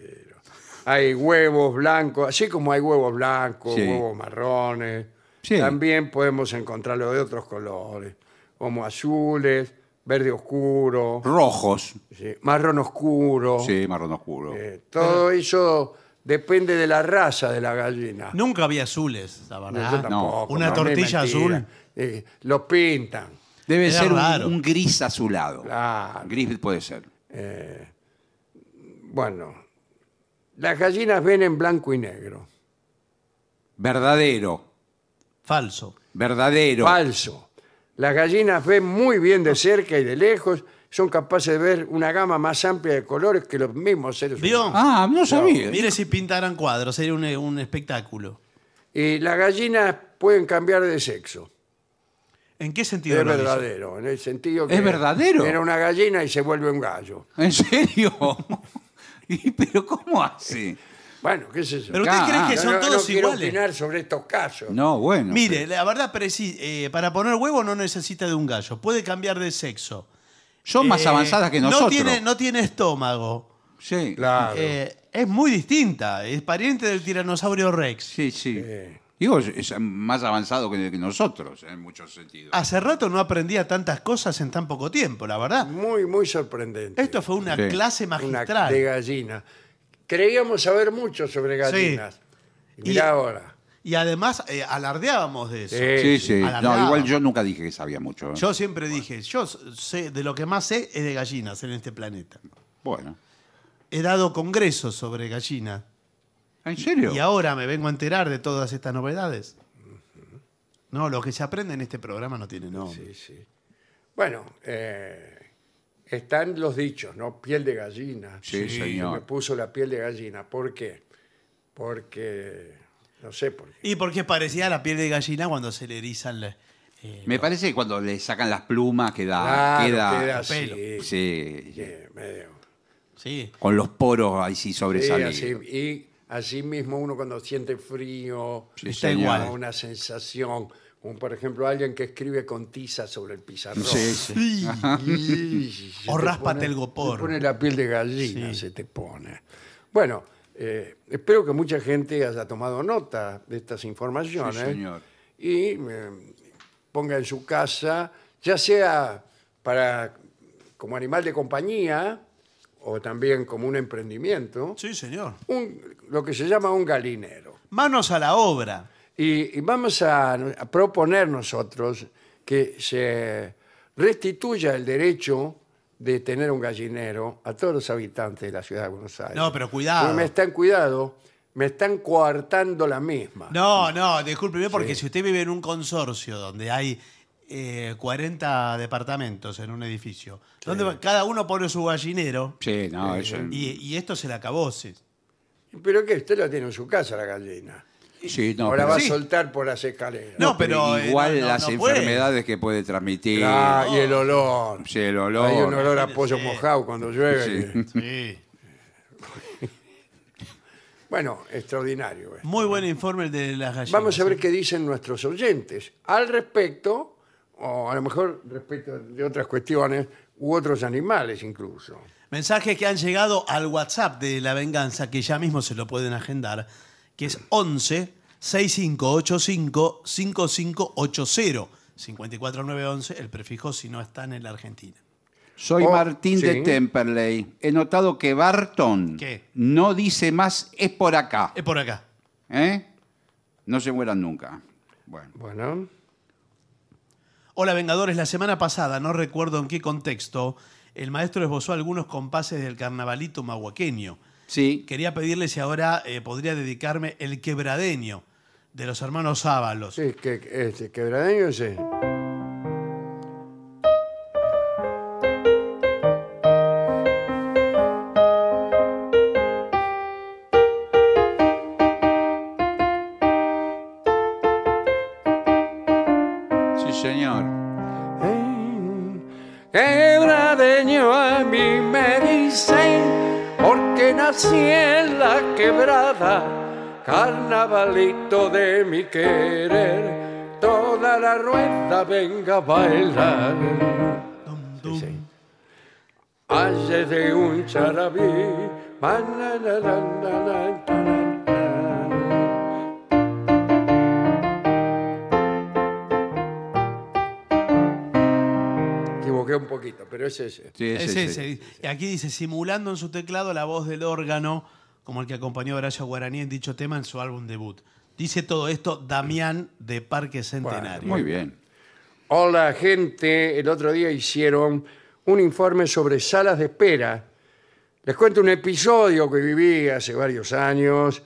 hay huevos blancos, así como hay huevos blancos, huevos marrones. También podemos encontrarlo de otros colores, como azules, verde oscuro, Rojos. marrón oscuro. Sí, marrón oscuro. Eh, todo eso depende de la raza de la gallina. Nunca había azules, la Una tortilla azul. Eh, lo pintan. Debe ser un, gris azulado. Gris puede ser. Eh, bueno, las gallinas ven en blanco y negro. Verdadero. Falso. Verdadero. Falso. Las gallinas ven muy bien de cerca y de lejos. Son capaces de ver una gama más amplia de colores que los mismos seres humanos. Ah, no sabía. Mire si pintaran cuadros, sería un, espectáculo. Y las gallinas pueden cambiar de sexo. ¿En qué sentido? Es verdadero, en el sentido que... Es verdadero. Era una gallina y se vuelve un gallo. ¿En serio? Pero ¿cómo hace? Bueno, qué sé eso Pero usted que son todos iguales. opinar sobre estos casos. No, bueno. Mire, la verdad, eh, para poner huevo no necesita de un gallo. Puede cambiar de sexo. Son más eh, avanzadas que nosotros. No tiene, no tiene estómago. Sí, Claro. Eh, es muy distinta. Es pariente del tiranosaurio Rex. sí, sí. Digo, es más avanzado que nosotros en muchos sentidos. Hace rato no aprendía tantas cosas en tan poco tiempo, la verdad. Muy, muy sorprendente. Esto fue una clase magistral. Una de gallina. Creíamos saber mucho sobre gallinas. y, ahora. Y además eh, alardeábamos de eso. Sí, sí. No, igual yo nunca dije que sabía mucho. ¿eh? Yo siempre dije, yo sé, de lo que más sé es de gallinas en este planeta. Bueno. He dado congresos sobre gallinas. Y ahora me vengo a enterar de todas estas novedades. No, lo que se aprende en este programa no tiene nombre. Sí, sí. Bueno, eh, están los dichos, ¿no? Piel de gallina. Sí, señor. Me puso la piel de gallina. ¿Por qué? Porque. No sé por qué. Y porque parecía la piel de gallina cuando se le erizan eh, Me parece que cuando le sacan las plumas queda, queda, pelo. Sí, Sí, con los poros ahí sí Sí, Y Así mismo uno cuando siente frío, una sensación, como por ejemplo alguien que escribe con tiza sobre el pizarrón. o el gopor. pone la piel de gallina, se te pone. Bueno, eh, espero que mucha gente haya tomado nota de estas informaciones. Y eh, ponga en su casa, ya sea para como animal de compañía o también como un emprendimiento, Sí, señor. un- lo que se llama un galinero. Manos a la obra. Y, vamos a, proponer nosotros que se restituya el derecho de tener un gallinero a todos los habitantes de la ciudad de Buenos Aires. No, pero cuidado. Me están cuidado, me están coartando la misma. No, no, discúlpeme, porque si usted vive en un consorcio donde hay 40 eh, departamentos en un edificio. Donde cada uno pone su gallinero. Sí, no, eh, y, esto se le acabó. Sí. Pero que usted lo tiene en su casa, la gallina. Sí, no, Ahora va a soltar por las escaleras. No, pero, eh, igual las enfermedades que puede transmitir. Ah, y el olor. Sí, el olor. Hay un olor a pollo mojado cuando llueve. sí. Bueno, extraordinario. Muy buen informe de las gallinas. Vamos a ver qué dicen nuestros oyentes al respecto o a lo mejor respecto de otras cuestiones u otros animales incluso. Mensajes que han llegado al WhatsApp de La Venganza, que ya mismo se lo pueden agendar, que es 11 6585 5580 54911, el prefijo si no está en la Argentina. Soy oh, Martín de Temperley. He notado que Barton no dice más es por acá. Es por acá. ¿Eh? No se mueran nunca. Bueno. Bueno. Hola Vengadores, la semana pasada, no recuerdo en qué contexto, el maestro esbozó algunos compases del carnavalito mahuaqueño. Sí. Quería pedirle si ahora eh, podría dedicarme el quebradeño de los hermanos Ábalos. Sí, que, este, quebradeño sí. carnavalito de mi querer, toda la rueda venga a bailar. un sí. Halle de un charabí, un poquito, pero es ese. es, ese. Y aquí dice, simulando en su teclado la voz del órgano como el que acompañó a Horacio Guaraní en dicho tema en su álbum debut. Dice todo esto Damián de Parque Centenario. muy bien. Hola gente, el otro día hicieron un informe sobre salas de espera. Les cuento un episodio que viví hace varios años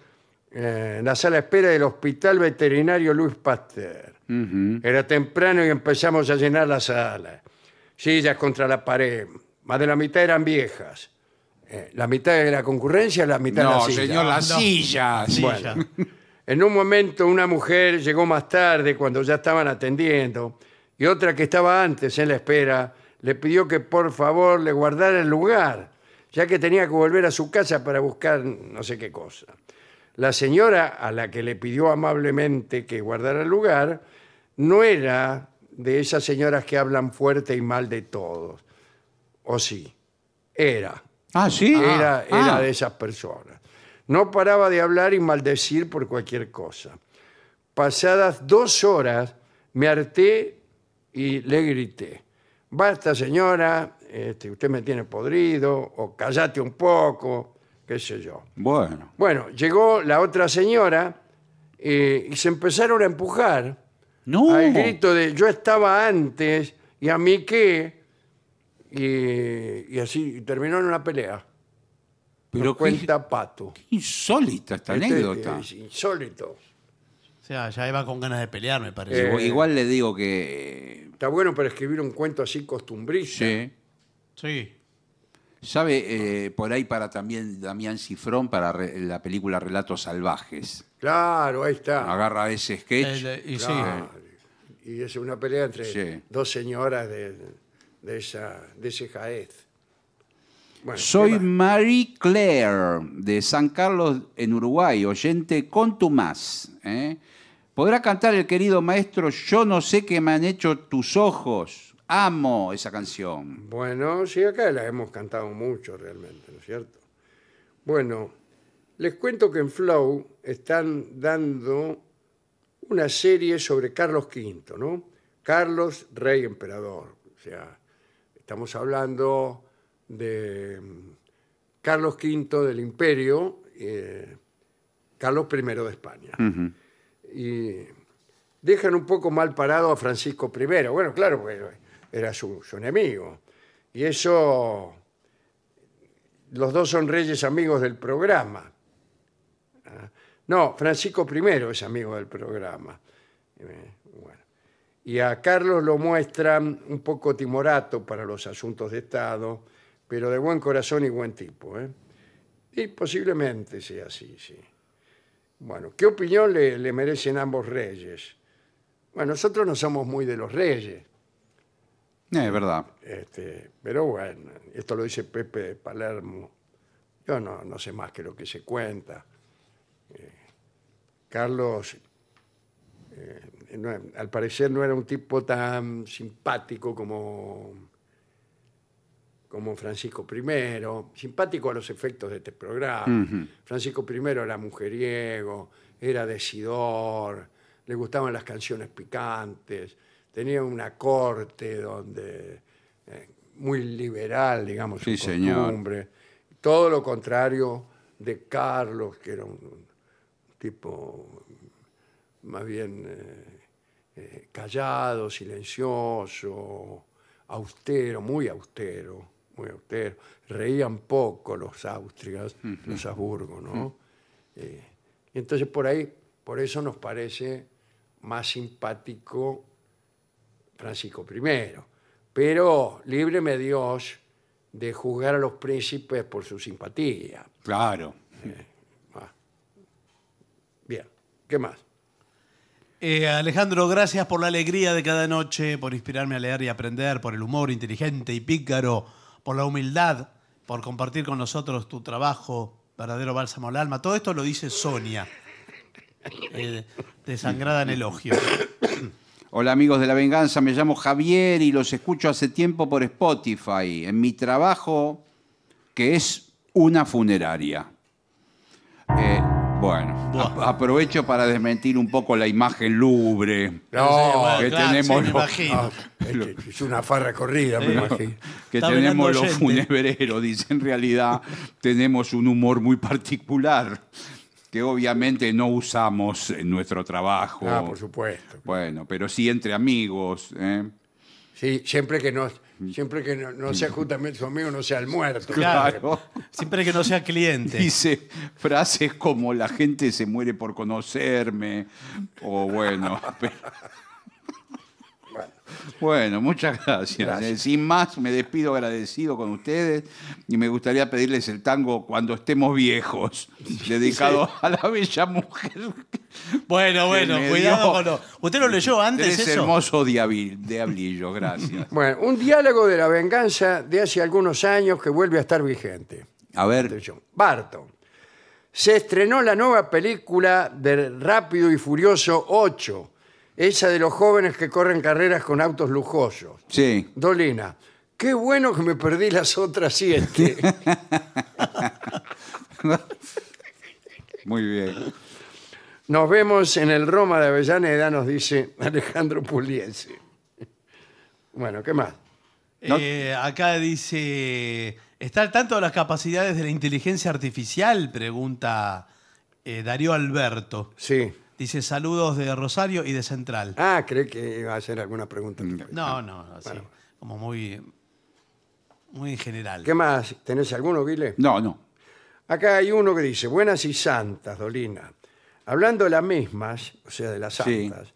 eh, en la sala de espera del Hospital Veterinario Luis Pasteur. Era temprano y empezamos a llenar la sala. Sillas contra la pared. Más de la mitad eran viejas. Eh, la mitad de la concurrencia, la mitad de la No, silla. señor, la silla. en un momento una mujer llegó más tarde cuando ya estaban atendiendo y otra que estaba antes en la espera le pidió que por favor le guardara el lugar, ya que tenía que volver a su casa para buscar no sé qué cosa. La señora a la que le pidió amablemente que guardara el lugar no era de esas señoras que hablan fuerte y mal de todos. ¿O sí? Era. Ah, sí. Era, ah, ah. era de esas personas. No paraba de hablar y maldecir por cualquier cosa. Pasadas dos horas me harté y le grité. Basta, señora, este, usted me tiene podrido, o callate un poco, qué sé yo. Bueno. Bueno, llegó la otra señora eh, y se empezaron a empujar No. al grito de yo estaba antes y a mí qué, y, así terminó en una pelea. Pero cuenta Pato. Qué insólita esta este, anécdota. Es insólito. O sea, ya iba con ganas de pelear, me parece. Eh, igual le digo que. Está bueno para escribir un cuento así costumbrista. Sí. Sí. ¿Sabe eh, por ahí para también Damián Cifrón para la película Relatos Salvajes? Claro, ahí está. Agarra ese sketch. y Y es una pelea entre dos señoras de, de, esa, de ese Jaez. Soy Marie Claire, de San Carlos, en Uruguay, oyente con tu más. ¿eh? ¿Podrá cantar el querido maestro Yo no sé qué me han hecho tus ojos? Amo esa canción. Bueno, sí, acá la hemos cantado mucho realmente, ¿no es cierto? Bueno, les cuento que en Flow están dando una serie sobre Carlos V, ¿no? Carlos, rey emperador. O sea, Estamos hablando de mm, Carlos V del Imperio, y eh, Carlos I de España. Y dejan un poco mal parado a Francisco I. Bueno, claro, pues, era su, su enemigo. Y eso, los dos son reyes amigos del programa. ¿Ah? No, Francisco I es amigo del programa. Eh, y a Carlos lo muestran un poco timorato para los asuntos de Estado, pero de buen corazón y buen tipo. ¿eh? Y posiblemente sea así, sí. Bueno, ¿qué opinión le, merecen ambos reyes? Bueno, nosotros no somos muy de los reyes. Eh, es verdad. Este, pero bueno, esto lo dice Pepe de Palermo. Yo no, no sé más que lo que se cuenta. Eh, Carlos eh, al parecer no era un tipo tan simpático como, como Francisco I, simpático a los efectos de este programa. Francisco I era mujeriego, era decidor, le gustaban las canciones picantes, tenía una corte donde eh, muy liberal, digamos, sí, su costumbre. Todo lo contrario de Carlos, que era un, tipo más bien eh, eh, callado, silencioso, austero, muy austero, muy austero. Reían poco los austrias, los Habsburgo, ¿no? Eh, entonces por ahí, por eso nos parece más simpático Francisco I. Pero líbreme Dios de juzgar a los príncipes por su simpatía. Claro. Eh, ah. bien, ¿qué más? Eh, Alejandro, gracias por la alegría de cada noche, por inspirarme a leer y aprender, por el humor inteligente y pícaro, por la humildad, por compartir con nosotros tu trabajo, verdadero bálsamo al alma. Todo esto lo dice Sonia, eh, desangrada en elogio. Hola amigos de la venganza, me llamo Javier y los escucho hace tiempo por Spotify, en mi trabajo que es una funeraria. Eh, bueno, aprovecho para desmentir un poco la imagen lubre que tenemos los- es una farra corrida, me imagino. que tenemos los funebreros, dice, en realidad tenemos un humor muy particular que obviamente no usamos en nuestro trabajo. Ah, por supuesto. Bueno, pero sí entre amigos. ¿eh? Sí, siempre que nos Siempre que no, sea justamente su amigo, no sea el muerto. Claro. Siempre que no sea cliente. Dice frases como la gente se muere por conocerme o bueno. Bueno, muchas gracias. Eh, sin más, me despido agradecido con ustedes y me gustaría pedirles el tango cuando estemos viejos, dedicado a la bella mujer. Bueno, bueno, cuidado con lo. ¿Usted lo leyó antes? Es hermoso diablillo, gracias. Bueno, un diálogo de la venganza de hace algunos años que vuelve a estar vigente. A ver. Barton. Se estrenó la nueva película de Rápido y Furioso 8 esa de los jóvenes que corren carreras con autos lujosos. Sí. Dolina, qué bueno que me perdí las otras siete. Muy bien. Nos vemos en el Roma de Avellaneda, nos dice Alejandro Puliese. Bueno, ¿qué más? Eh, acá dice, ¿está al tanto de las capacidades de la inteligencia artificial? Pregunta eh, Darío Alberto. Sí. Dice saludos de Rosario y de Central. Ah, cree que iba a hacer alguna pregunta. Mm. No, no, así, como muy, muy en general. ¿Qué más? ¿Tenés alguno, Guile? No, no. Acá hay uno que dice, buenas y santas, Dolina. Hablando de las mismas, o sea, de las santas,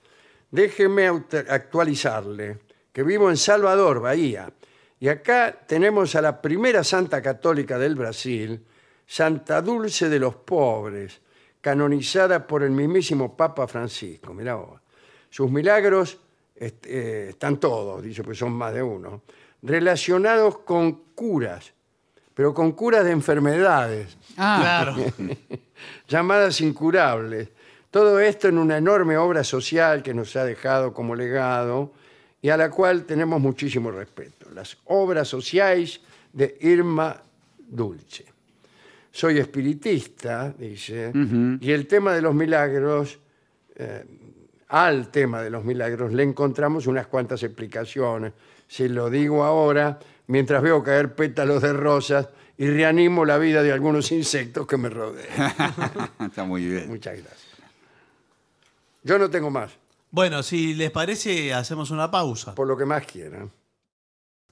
déjeme actualizarle que vivo en Salvador, Bahía, y acá tenemos a la primera santa católica del Brasil, Santa Dulce de los Pobres, canonizada por el mismísimo Papa Francisco. Mirá vos. Sus milagros eh, están todos, dice, pues son más de uno, relacionados con curas, pero con curas de enfermedades. Ah. llamadas incurables. Todo esto en una enorme obra social que nos ha dejado como legado y a la cual tenemos muchísimo respeto. Las obras sociales de Irma Dulce soy espiritista, dice, y el tema de los milagros, eh, al tema de los milagros, le encontramos unas cuantas explicaciones. Si lo digo ahora, mientras veo caer pétalos de rosas y reanimo la vida de algunos insectos que me rodean. Está muy bien. Muchas gracias. Yo no tengo más. Bueno, si les parece, hacemos una pausa. Por lo que más quieran.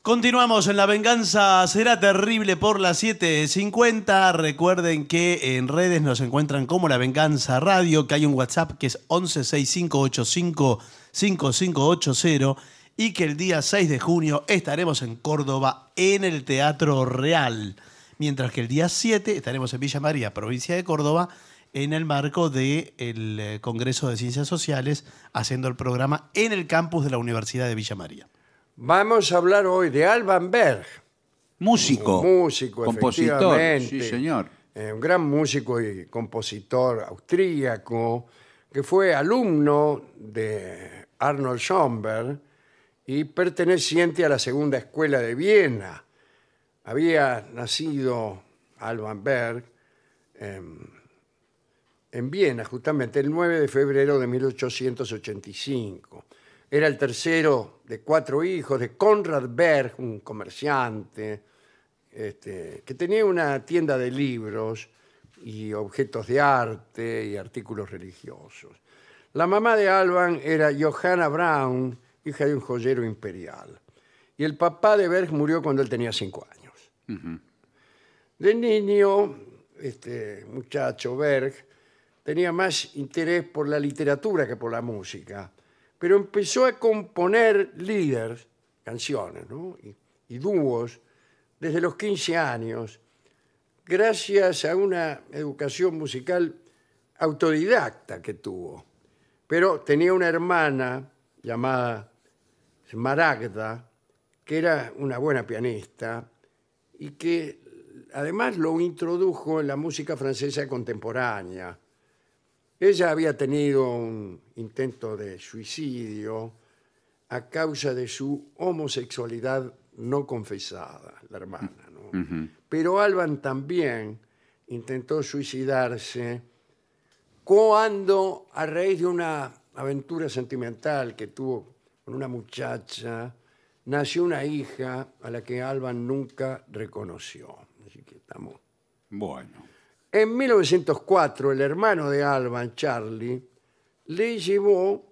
Continuamos en La Venganza Será Terrible por las 7.50. Recuerden que en redes nos encuentran como La Venganza Radio, que hay un WhatsApp que es 1165855580 y que el día 6 de junio estaremos en Córdoba en el Teatro Real, mientras que el día 7 estaremos en Villa María, provincia de Córdoba, en el marco del el eh, Congreso de Ciencias Sociales, haciendo el programa en el campus de la Universidad de Villa María. Vamos a hablar hoy de Alban Berg, Músico. músico, compositor. señor. Eh, un gran músico y compositor austríaco, que fue alumno de Arnold Schoenberg y perteneciente a la Segunda Escuela de Viena. Había nacido Alban Berg em, en Viena, justamente el 9 de febrero de 1885. Era el tercero de cuatro hijos de Conrad Berg, un comerciante, este, que tenía una tienda de libros y objetos de arte y artículos religiosos. La mamá de Alban era Johanna Brown, hija de un joyero imperial. Y el papá de Berg murió cuando él tenía cinco años. De niño, este muchacho Berg tenía más interés por la literatura que por la música pero empezó a componer líderes, canciones y, y dúos desde los 15 años, gracias a una educación musical autodidacta que tuvo. Pero tenía una hermana llamada Smaragda, que era una buena pianista y que además lo introdujo en la música francesa contemporánea. Ella había tenido un intento de suicidio a causa de su homosexualidad no confesada, la hermana. Pero Alban también intentó suicidarse cuando, a raíz de una aventura sentimental que tuvo con una muchacha, nació una hija a la que Alban nunca reconoció. Así que estamos. Bueno. En 1904, el hermano de Alban, Charlie, le llevó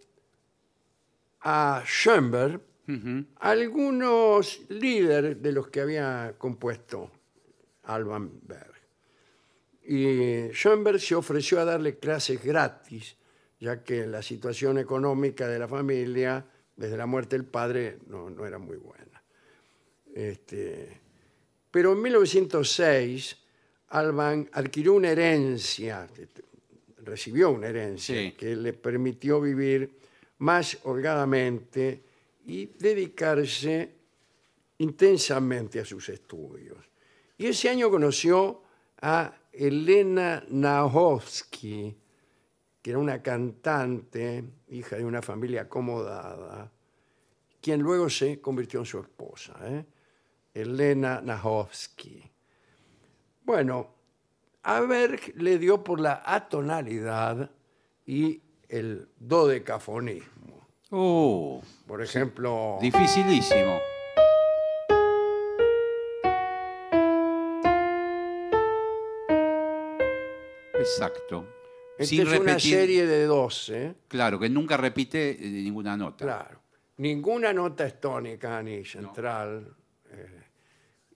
a Schoenberg algunos líderes de los que había compuesto Alban Berg. Y Schoenberg se ofreció a darle clases gratis, ya que la situación económica de la familia, desde la muerte del padre, no, era muy buena. Este, pero en 1906 Alban adquirió una herencia, eh, recibió una herencia que le permitió vivir más holgadamente y dedicarse intensamente a sus estudios. Y ese año conoció a Elena Nahovsky, que era una cantante, hija de una familia acomodada, quien luego se convirtió en su esposa, ¿eh? Elena Nahovsky. Bueno, a ver le dio por la atonalidad y el dodecafonismo. ¡Oh! Por ejemplo, dificilísimo. Exacto. esta es una serie de 12. Claro, que nunca repite eh, ninguna nota. Claro. Ninguna nota estónica ni central. Eh,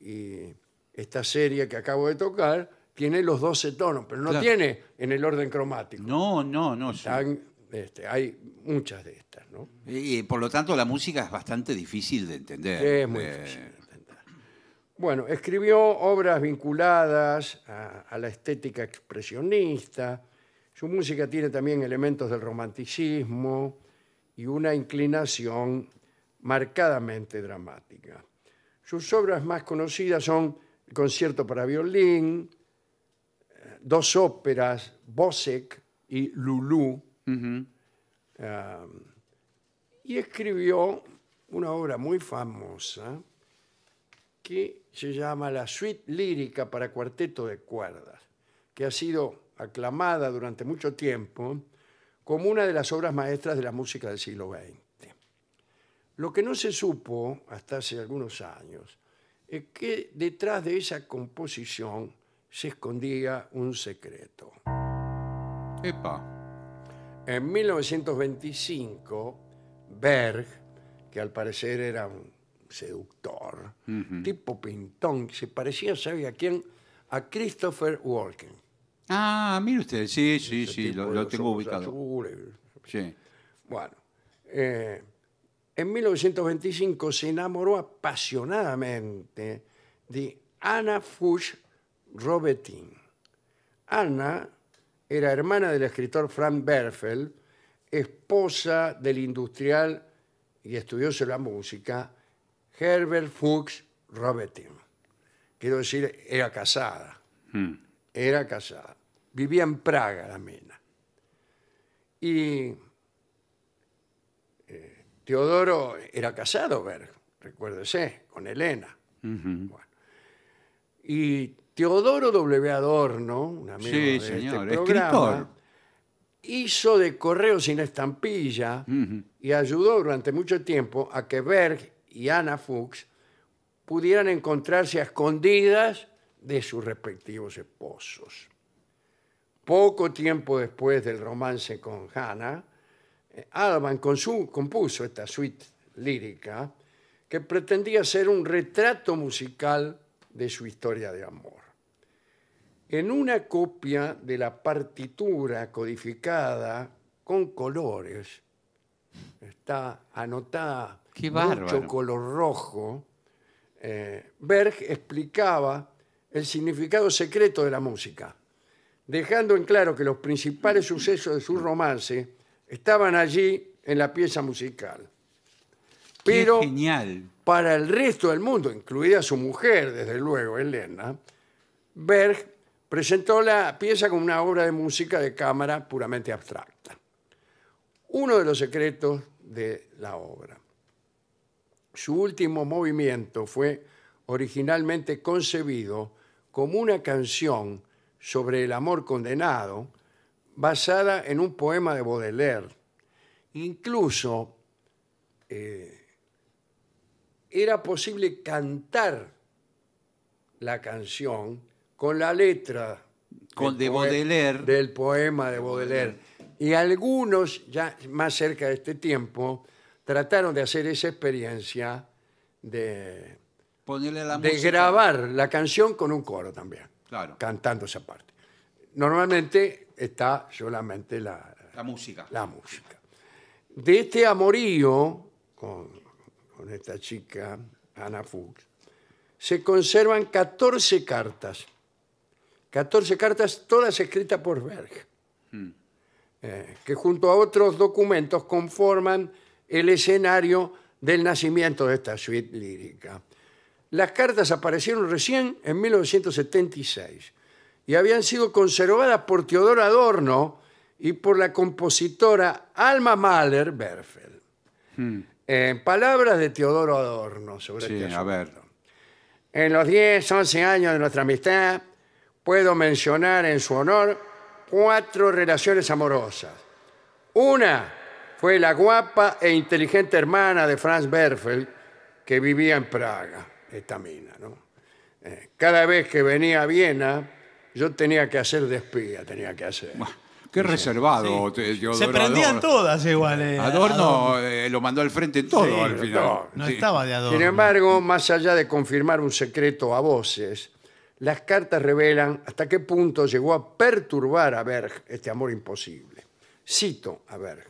y esta serie que acabo de tocar tiene los 12 tonos, pero no tiene en el orden cromático. No, no, no. Este, hay muchas de estas, ¿no? Y, por lo tanto la música es bastante difícil de entender. es muy eh, difícil de entender. Bueno, escribió obras vinculadas a la estética expresionista. Su música tiene también elementos del romanticismo y una inclinación marcadamente dramática. Sus obras más conocidas son concierto para violín, dos óperas, Bosek y Lulú. y escribió una obra muy famosa que se llama La Suite Lírica para Cuarteto de Cuerdas, que ha sido aclamada durante mucho tiempo como una de las obras maestras de la música del siglo XX. Lo que no se supo hasta hace algunos años que detrás de esa composición se escondía un secreto. Epa. En 1925, Berg, que al parecer era un seductor, tipo pintón, se parecía, sabía a quién? A Christopher Walken. Ah, mire usted, sí, sí, sí, lo, tengo ubicado. Sí. Bueno, eh, en 1925 se enamoró apasionadamente de Anna Fuchs Robetin. Anna era hermana del escritor Frank Berfeld, esposa del industrial y estudioso de la música Herbert Fuchs Robetin. Quiero decir, era casada. Hmm. Era casada. Vivía en Praga la mina. Y Teodoro era casado, Berg, recuérdese, con Elena. Y Teodoro W. Adorno, un amigo de este escritor. hizo de correo sin estampilla y ayudó durante mucho tiempo a que Berg y Ana Fuchs pudieran encontrarse a escondidas de sus respectivos esposos. Poco tiempo después del romance con Hannah, Alban compuso esta suite lírica que pretendía ser un retrato musical de su historia de amor. En una copia de la partitura codificada con colores está anotada mucho color rojo. Eh, Berg explicaba el significado secreto de la música, dejando en claro que los principales sucesos de su romance estaban allí en la pieza musical. Pero para el resto del mundo, incluida su mujer, desde luego, Elena, Berg presentó la pieza como una obra de música de cámara puramente abstracta. Uno de los secretos de la obra. Su último movimiento fue originalmente concebido como una canción sobre el amor condenado basada en un poema de Baudelaire. Incluso eh, era posible cantar la canción con la letra de del poema de Baudelaire. Y algunos, ya más cerca de este tiempo, trataron de hacer esa experiencia de, de grabar la canción con un coro también, cantando esa parte. Normalmente está solamente la, música. La música. De este amorío con, con esta chica, Ana Fuchs, se conservan 14 cartas. 14 cartas, todas escritas por Berg, hmm. eh, que junto a otros documentos conforman el escenario del nacimiento de esta suite lírica. Las cartas aparecieron recién en 1976 y habían sido conservadas por Teodoro Adorno y por la compositora Alma Mahler Berfel. Hmm. en palabras de Teodoro Adorno sobre sí, este A ver. En los 10, 11 años de nuestra amistad, puedo mencionar en su honor cuatro relaciones amorosas. Una fue la guapa e inteligente hermana de Franz Berfel, que vivía en Praga, esta mina. ¿no? Eh, cada vez que venía a Viena, yo tenía que hacer despida, tenía que hacer. Qué reservado, Se prendían todas igual. Eh, Adorno eh, lo mandó al frente todo al final. No estaba de Adorno. Sin embargo, más allá de confirmar un secreto a voces, las cartas revelan hasta qué punto llegó a perturbar a Berg este amor imposible. Cito a Berg.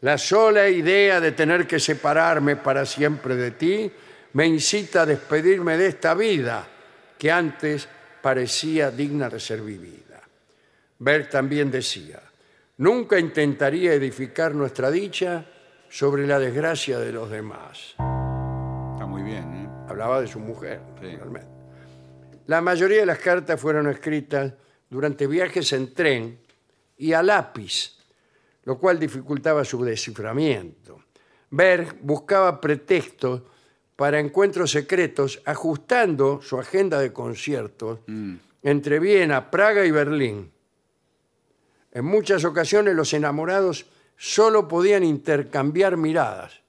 La sola idea de tener que separarme para siempre de ti me incita a despedirme de esta vida que antes parecía digna de ser vivida. Berg también decía, nunca intentaría edificar nuestra dicha sobre la desgracia de los demás. Está muy bien, ¿eh? Hablaba de su mujer, realmente. La mayoría de las cartas fueron escritas durante viajes en tren y a lápiz, lo cual dificultaba su desciframiento. Berg buscaba pretextos para encuentros secretos, ajustando su agenda de conciertos mm. entre Viena, Praga y Berlín. En muchas ocasiones los enamorados solo podían intercambiar miradas.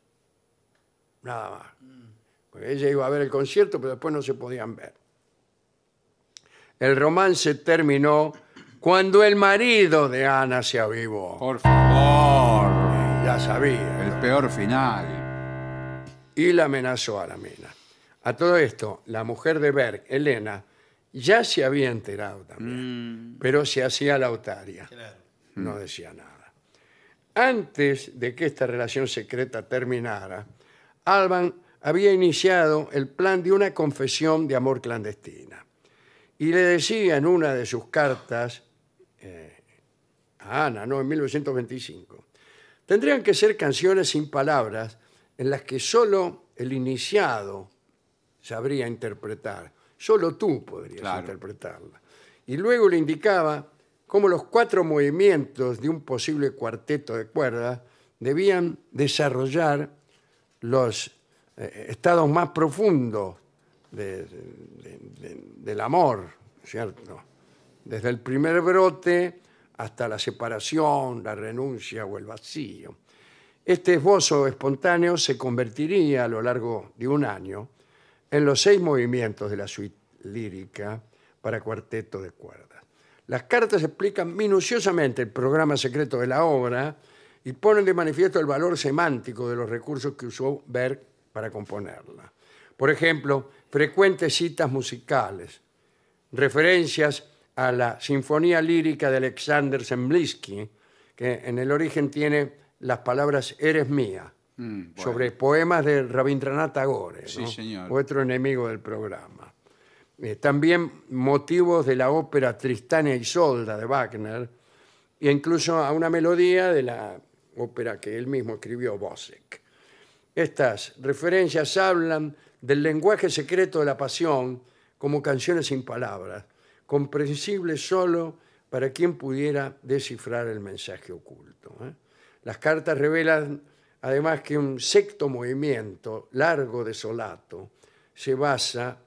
Nada más. Mm. Porque ella iba a ver el concierto, pero después no se podían ver. El romance terminó cuando el marido de Ana se avivó. Por favor. Ya sabía. El peor final y la amenazó a la mina. A todo esto, la mujer de Berg, Elena, ya se había enterado también, mm. pero se hacía la No decía nada. Antes de que esta relación secreta terminara, Alban había iniciado el plan de una confesión de amor clandestina. Y le decía en una de sus cartas eh, a Ana, ¿no? En 1925. Tendrían que ser canciones sin palabras en las que solo el iniciado sabría interpretar. Solo tú podrías interpretarla. Y luego le indicaba cómo los cuatro movimientos de un posible cuarteto de cuerdas debían desarrollar los eh, estados más profundos del amor, ¿cierto? Desde el primer brote hasta la separación, la renuncia o el vacío. Este esbozo espontáneo se convertiría a lo largo de un año en los seis movimientos de la suite lírica para cuarteto de cuerdas. Las cartas explican minuciosamente el programa secreto de la obra y ponen de manifiesto el valor semántico de los recursos que usó Berg para componerla. Por ejemplo, frecuentes citas musicales, referencias a la Sinfonía Lírica de Alexander Zemblisky, que en el origen tiene las palabras Eres mía, mm, sobre poemas de Rabindranath Tagore, otro enemigo del programa. Eh, también motivos de la ópera Tristania e y Solda de Wagner, e incluso a una melodía de la ópera que él mismo escribió, Bosek. Estas referencias hablan del lenguaje secreto de la pasión como canciones sin palabras, comprensibles solo para quien pudiera descifrar el mensaje oculto. ¿eh? Las cartas revelan además que un sexto movimiento, largo de solato, se basa,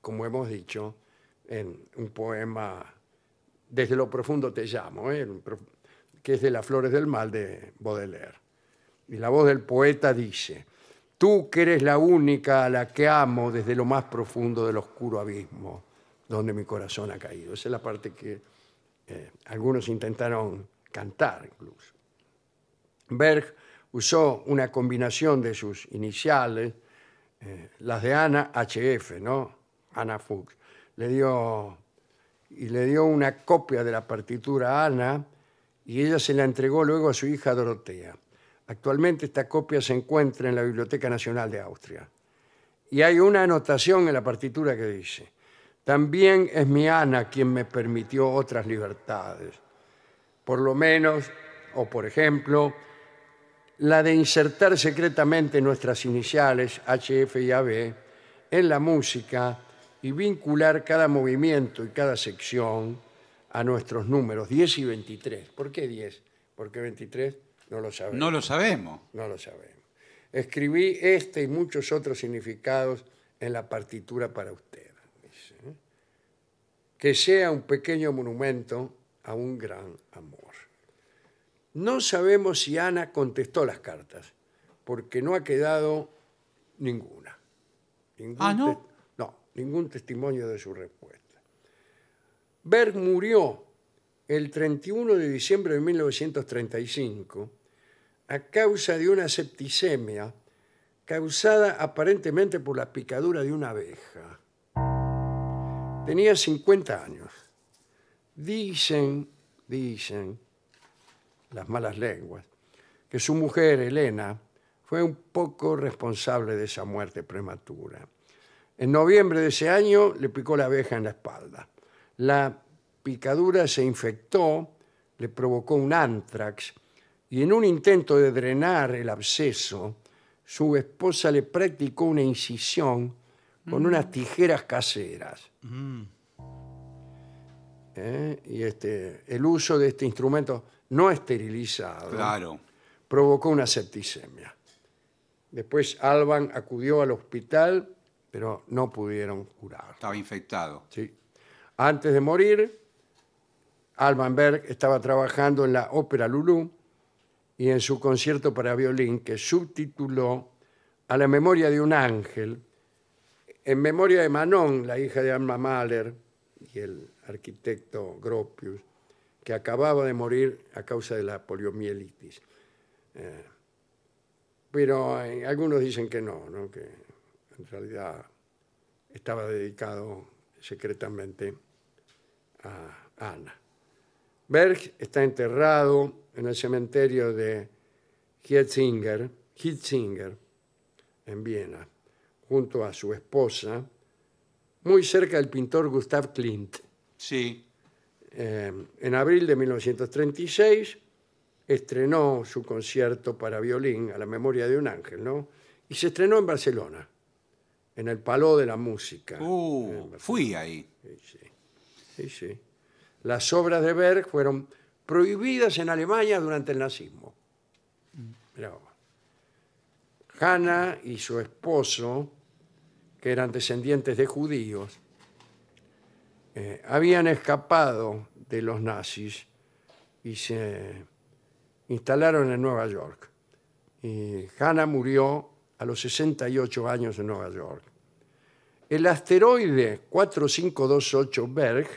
como hemos dicho, en un poema Desde lo profundo te llamo, ¿eh? que es de Las flores del mal de Baudelaire. Y la voz del poeta dice, tú que eres la única a la que amo desde lo más profundo del oscuro abismo donde mi corazón ha caído. Esa es la parte que eh, algunos intentaron cantar incluso. Berg usó una combinación de sus iniciales, eh, las de Ana HF, ¿no? Ana Fuchs. Le dio, y le dio una copia de la partitura a Ana y ella se la entregó luego a su hija Dorotea. Actualmente esta copia se encuentra en la Biblioteca Nacional de Austria. Y hay una anotación en la partitura que dice, también es mi Ana quien me permitió otras libertades. Por lo menos, o por ejemplo, la de insertar secretamente nuestras iniciales HF y AB en la música y vincular cada movimiento y cada sección a nuestros números 10 y 23. ¿Por qué 10? Porque 23 no lo sabemos. No lo sabemos. No lo sabemos. Escribí este y muchos otros significados en la partitura para usted. ¿eh? Que sea un pequeño monumento a un gran amor. No sabemos si Ana contestó las cartas, porque no ha quedado ninguna. ah, ¿no? No, ningún testimonio de su respuesta. Berg murió el 31 de diciembre de 1935 a causa de una septicemia causada aparentemente por la picadura de una abeja. Tenía 50 años. Dicen, dicen, las malas lenguas, que su mujer, Elena, fue un poco responsable de esa muerte prematura. En noviembre de ese año le picó la abeja en la espalda. La picadura se infectó, le provocó un antrax y en un intento de drenar el absceso, su esposa le practicó una incisión con mm. unas tijeras caseras. Mm. ¿Eh? Y este, el uso de este instrumento no esterilizado provocó una septicemia. Después Alban acudió al hospital, pero no pudieron curar. Estaba infectado. ¿sí? Antes de morir, Alban Berg estaba trabajando en la ópera Lulu y en su concierto para violín que subtituló A la memoria de un ángel, en memoria de Manon, la hija de Alma Mahler y el arquitecto Gropius, que acababa de morir a causa de la poliomielitis. Eh, pero eh, algunos dicen que no, que en realidad estaba dedicado secretamente a Ana. Berg está enterrado en el cementerio de Hitzinger, Hietzinger, en Viena, junto a su esposa, muy cerca del pintor Gustav Klimt. Sí. Eh, en abril de 1936 estrenó su concierto para violín a la memoria de un ángel, ¿no? Y se estrenó en Barcelona, en el Paló de la Música. Uh, fui ahí. Sí, sí, Las obras de Berg fueron prohibidas en Alemania durante el nazismo. Hanna Hannah y su esposo, que eran descendientes de judíos, eh, habían escapado de los nazis y se instalaron en Nueva York. Y Hannah murió a los 68 años en Nueva York. El asteroide 4528 Berg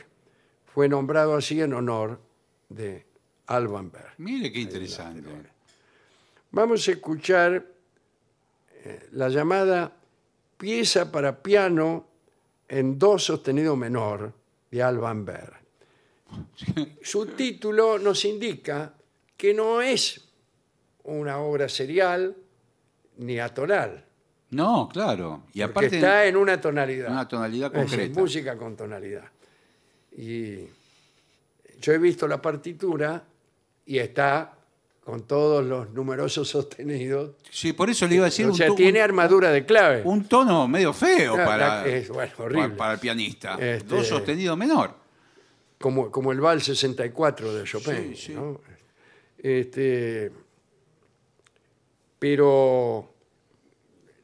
fue nombrado así en honor de Alban Berg. Mire qué interesante. Vamos a escuchar eh, la llamada pieza para piano en do sostenido menor de Alban Berg. Su título nos indica que no es una obra serial ni atonal. No, claro. Y aparte está en una tonalidad. Una tonalidad concreta. Es música con tonalidad. Y yo he visto la partitura y está con todos los numerosos sostenidos. Sí, por eso le iba a decir. O sea, tiene armadura de clave. Un tono medio feo para, el pianista. Este, dos sostenidos sostenido menor. como, como el Val 64 de Chopin. Este, pero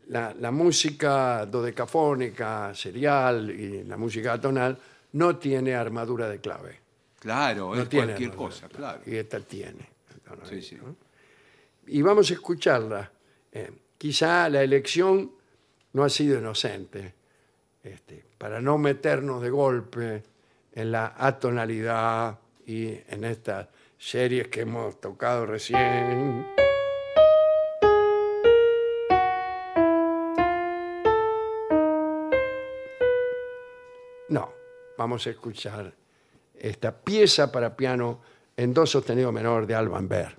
la, música dodecafónica, serial y la música atonal no tiene armadura de clave. Claro, es cualquier cosa, claro. Y esta tiene. Y vamos a escucharla. Eh, quizá la elección no ha sido inocente, este, para no meternos de golpe en la atonalidad y en estas series que hemos tocado recién. No, vamos a escuchar esta pieza para piano en 2 sostenido menor de Alba Amber.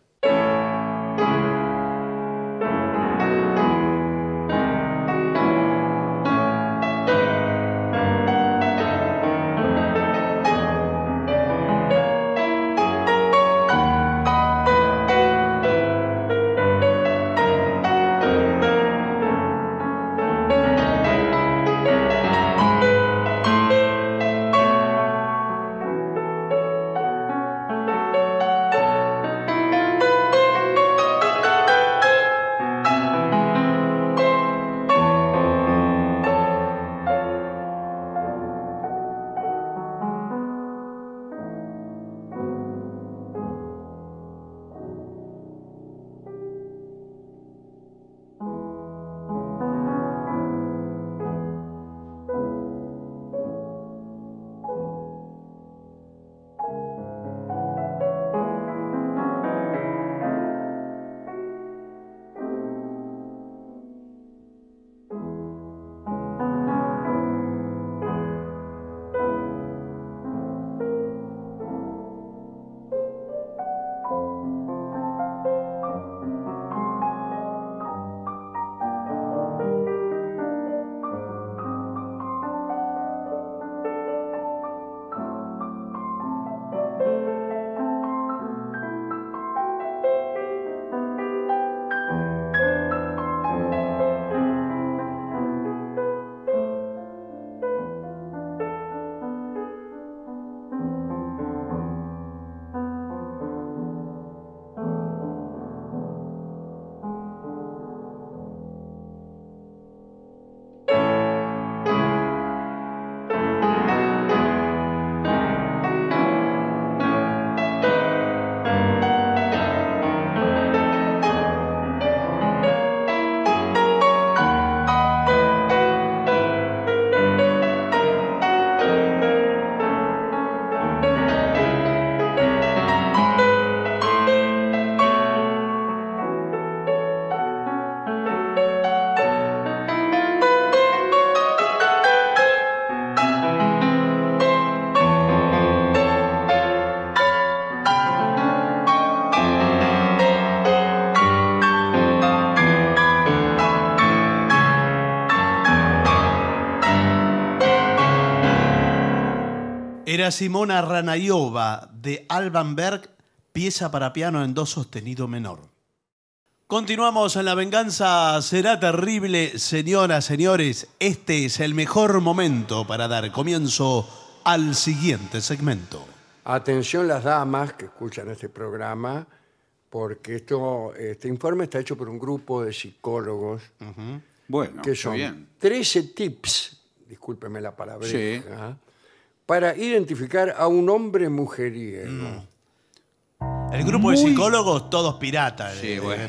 Simona Ranayova de Alban pieza para piano en do sostenido menor. Continuamos en La Venganza será terrible, señoras, señores. Este es el mejor momento para dar comienzo al siguiente segmento. Atención las damas que escuchan este programa, porque esto, este informe está hecho por un grupo de psicólogos bueno, que son bien. 13 tips, discúlpeme la palabra, sí. ¿ah? para identificar a un hombre mujeriego. Mm. El grupo de psicólogos, todos piratas.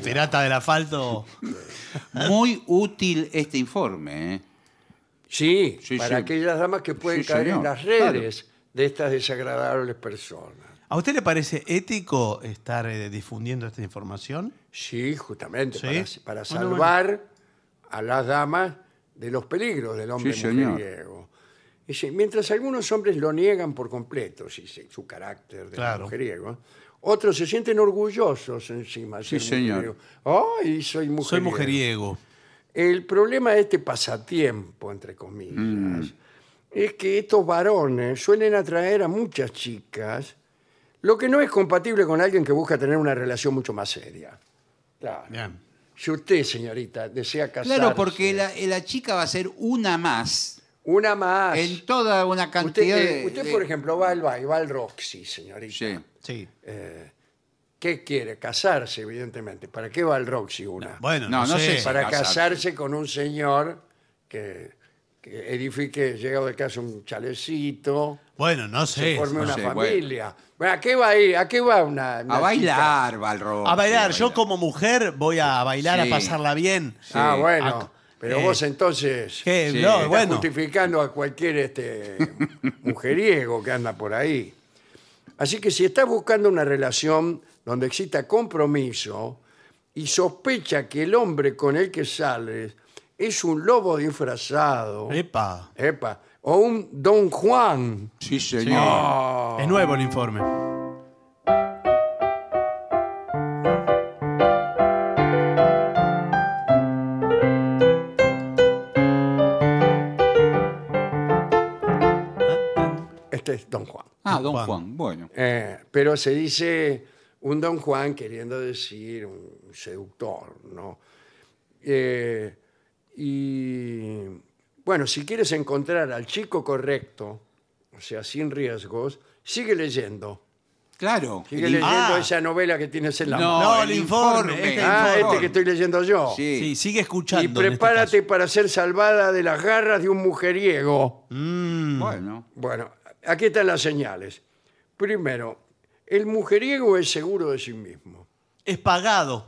pirata del asfalto. Muy útil este informe. ¿eh? Sí, para aquellas damas que pueden caer en las redes de estas desagradables personas. ¿A usted le parece ético estar eh, difundiendo esta información? Sí, justamente, para, salvar a las damas de los peligros del hombre mujeriego mientras algunos hombres lo niegan por completo, su carácter de mujeriego, otros se sienten orgullosos encima. Sí, señor. ¡Ay, soy mujeriego! Soy mujeriego. El problema de este pasatiempo, entre comillas, mm. es que estos varones suelen atraer a muchas chicas, lo que no es compatible con alguien que busca tener una relación mucho más seria. Claro. Si usted, señorita, desea casarse... Claro, porque la chica va a ser una más una más. En toda una cantidad eh, Usted, de... por ejemplo, va al, va- al Roxy, señorita. Sí. Sí. Eh, ¿Qué quiere? Casarse, evidentemente. ¿Para qué va al Roxy una? Bueno, no, sé. Para casarse. con un señor que, edifique, llegado de casa, un chalecito, Bueno, no se sé. forme una familia. Bueno, ¿A qué va a ir? ¿A qué va una, A bailar, Roxy. A bailar, yo como mujer voy a bailar, a pasarla bien. Ah, bueno. Pero eh, vos entonces justificando a cualquier este, mujeriego que anda por ahí. Así que si estás buscando una relación donde exista compromiso y sospecha que el hombre con el que sales es un lobo disfrazado, Epa. epa, o un Don Juan, Sí, señor. es nuevo el informe. Don Juan. Bueno. Eh, pero se dice un Don Juan queriendo decir un seductor, ¿no? Eh, y bueno, si quieres encontrar al chico correcto, o sea, sin riesgos, sigue leyendo. Claro. Sigue leyendo esa novela que tienes en la mano. No, el, informe. Este este ah, este que estoy leyendo yo. Sí, sigue escuchando. Y este prepárate para ser salvada de las garras de un mujeriego. Mm. Bueno. Bueno, aquí están las señales. Primero, el mujeriego es seguro de sí mismo. Es pagado.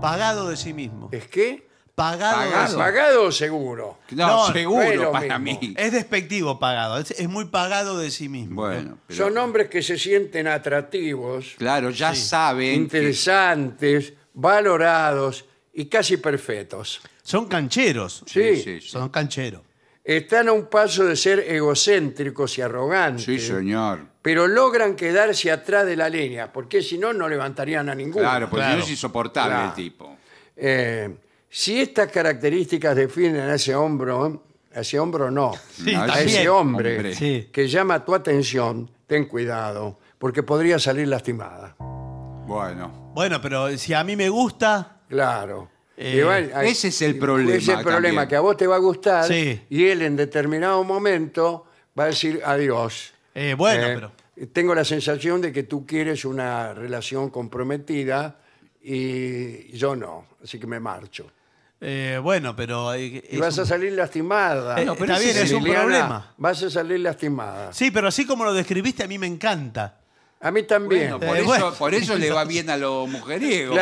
Pagado de sí mismo. ¿Es qué? Pagado. Pagado o seguro. No, seguro para mí. Es despectivo pagado. Es, muy pagado de sí mismo. Bueno, Son hombres que se sienten atractivos, claro, ya saben. interesantes, valorados y casi perfectos. Son cancheros. sí. Son cancheros están a un paso de ser egocéntricos y arrogantes. Sí, señor. Pero logran quedarse atrás de la línea, porque si no, no levantarían a ninguno. Claro, porque no es insoportable el tipo. Eh, si estas características definen a ese hombro, a ese hombro no, a ese hombre, que llama tu atención, ten cuidado, porque podría salir lastimada. Bueno, Bueno, pero si a mí me gusta, Claro. Eh, ese es el problema. es el problema, que a vos te va a gustar y él en determinado momento va a decir adiós. Eh, bueno, eh, pero. Tengo la sensación de que tú quieres una relación comprometida y yo no, así que me marcho. bueno, pero. vas a salir lastimada. Está bien, es un problema. Vas a salir lastimada. Sí, pero así como lo describiste, a mí me encanta. A mí también. por, eh, eso, por eso le va bien a los mujeriegos.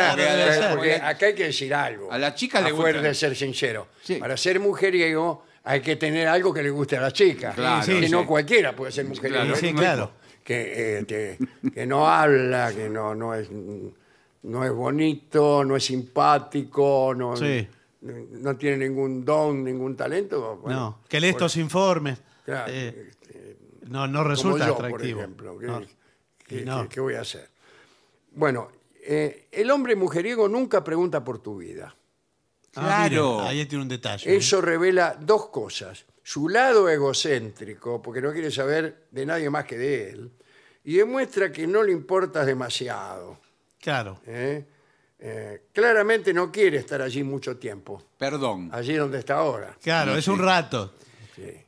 porque acá hay que decir algo. A la chica le gusta. de ser sincero. Para ser mujeriego hay que tener algo que le guste a la chica. Claro, que no cualquiera puede ser mujeriego. Sí, claro. Que, eh, que, no habla, que no, no, es, no es bonito, no es simpático, no, no tiene ningún don, ningún talento. no, que lee estos informes. Eh, este, no, no resulta por ejemplo, ¿Qué, voy a hacer? Bueno, eh, el hombre mujeriego nunca pregunta por tu vida. Ah, claro. ahí tiene un detalle. ¿eh? Eso revela dos cosas. Su lado egocéntrico, porque no quiere saber de nadie más que de él, y demuestra que no le importas demasiado. Claro. ¿eh? claramente no quiere estar allí mucho tiempo, Perdón, allí donde está ahora. Claro, es un rato.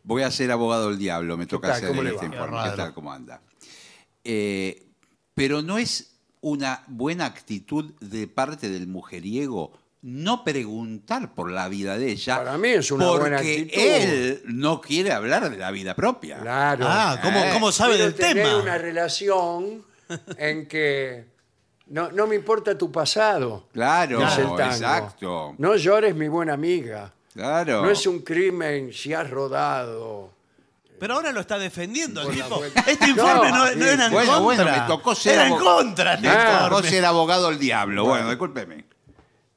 voy a ser abogado del diablo, me toca hacer este anda? Eh, pero no es una buena actitud de parte del mujeriego no preguntar por la vida de ella. Para mí es una buena actitud. él no quiere hablar de la vida propia. Claro. Ah, ¿cómo, eh. sabe del tener tema? una relación en que no, no, me importa tu pasado. Claro, exacto. No llores, mi buena amiga. Claro. No es un crimen si has rodado pero ahora lo está defendiendo el tipo. Este informe no, era en contra. me tocó ser era en contra. Este ah, me abogado del diablo. Bueno, discúlpeme.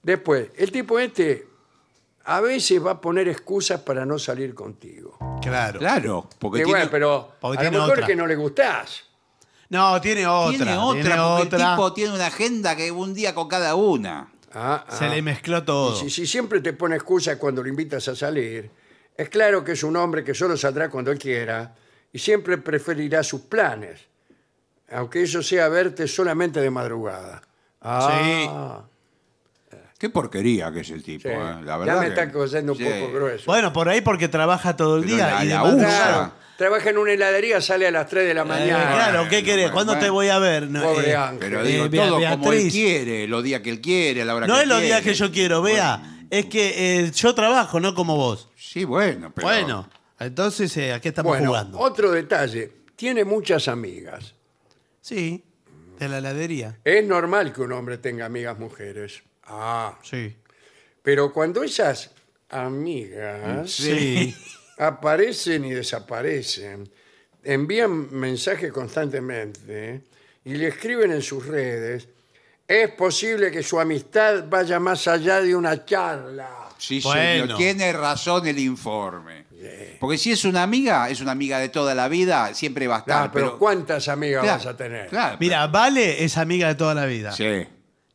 Después, el tipo este a veces va a poner excusas para no salir contigo. Claro. Claro. Porque bueno, pero a lo mejor otra. que no le gustás. No, tiene otra. Tiene otra, otra. el tipo tiene una agenda que un día con cada una. Ah, Se ah. le mezcló todo. si, si siempre te pone excusas cuando lo invitas a salir es claro que es un hombre que solo saldrá cuando él quiera y siempre preferirá sus planes, aunque eso sea verte solamente de madrugada. Ah, Qué porquería que es el tipo, ¿eh? la verdad. Ya me está un poco grueso. Bueno, por ahí porque trabaja todo el día. y la trabaja en una heladería, sale a las 3 de la eh, mañana. claro, ¿qué querés? ¿Cuándo te voy a ver? Pobre eh, Ángel. Pero digo, todo como él quiere, los días que él quiere, la hora No es los días que yo quiero, vea. Es que eh, yo trabajo, no como vos. Sí, bueno, Bueno, entonces, aquí eh, ¿a qué estamos jugando? otro detalle. Tiene muchas amigas. Sí, de la heladería. Es normal que un hombre tenga amigas mujeres. Ah, Sí. pero cuando esas amigas aparecen y desaparecen, envían mensajes constantemente y le escriben en sus redes es posible que su amistad vaya más allá de una charla. Sí, señor, tiene razón el informe. Porque si es una amiga, es una amiga de toda la vida, siempre va a estar. pero, ¿cuántas amigas vas a tener? Mira, Vale es amiga de toda la vida. Sí.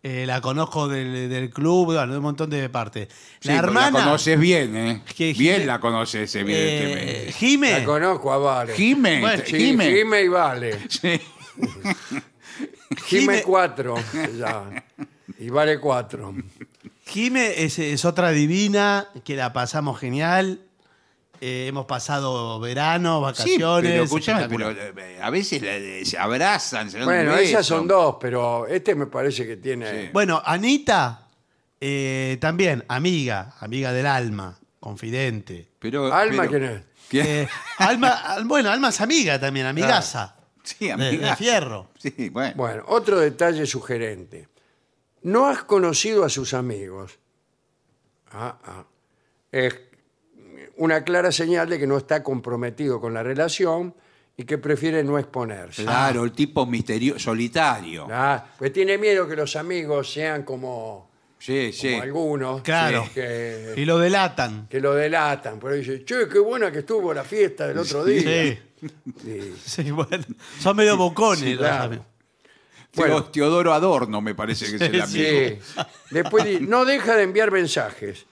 Eh, la conozco del, club, bueno, de un montón de partes. la conoces bien, ¿eh? Bien la conoces, eh, evidentemente. eh, La conozco a Vale. Jime, Jiménez y Vale. Sí. Jime 4 ya. Y vale 4. Jime es, otra divina, que la pasamos genial. Eh, hemos pasado verano, vacaciones. pero eh, a veces eh, se abrazan, Bueno, ellas son dos, pero este me parece que tiene. Bueno, Anita, también amiga, amiga del alma, confidente. Pero, ¿Alma quién es? alma, bueno, Alma es amiga también, ah. amigaza. Sí, fierro. Sí, bueno. otro detalle sugerente. No has conocido a sus amigos. Ah, ah. Es una clara señal de que no está comprometido con la relación y que prefiere no exponerse. Claro, el tipo misterioso, solitario. Ah, pues tiene miedo que los amigos sean como Sí, sí. algunos. Claro. Y lo delatan. que lo delatan. Pero dice, che, qué buena que estuvo la fiesta del otro día. Sí. Sí. bueno. Son medio bocones. Teodoro Adorno me parece que es el amigo. Después dice, no deja de enviar mensajes.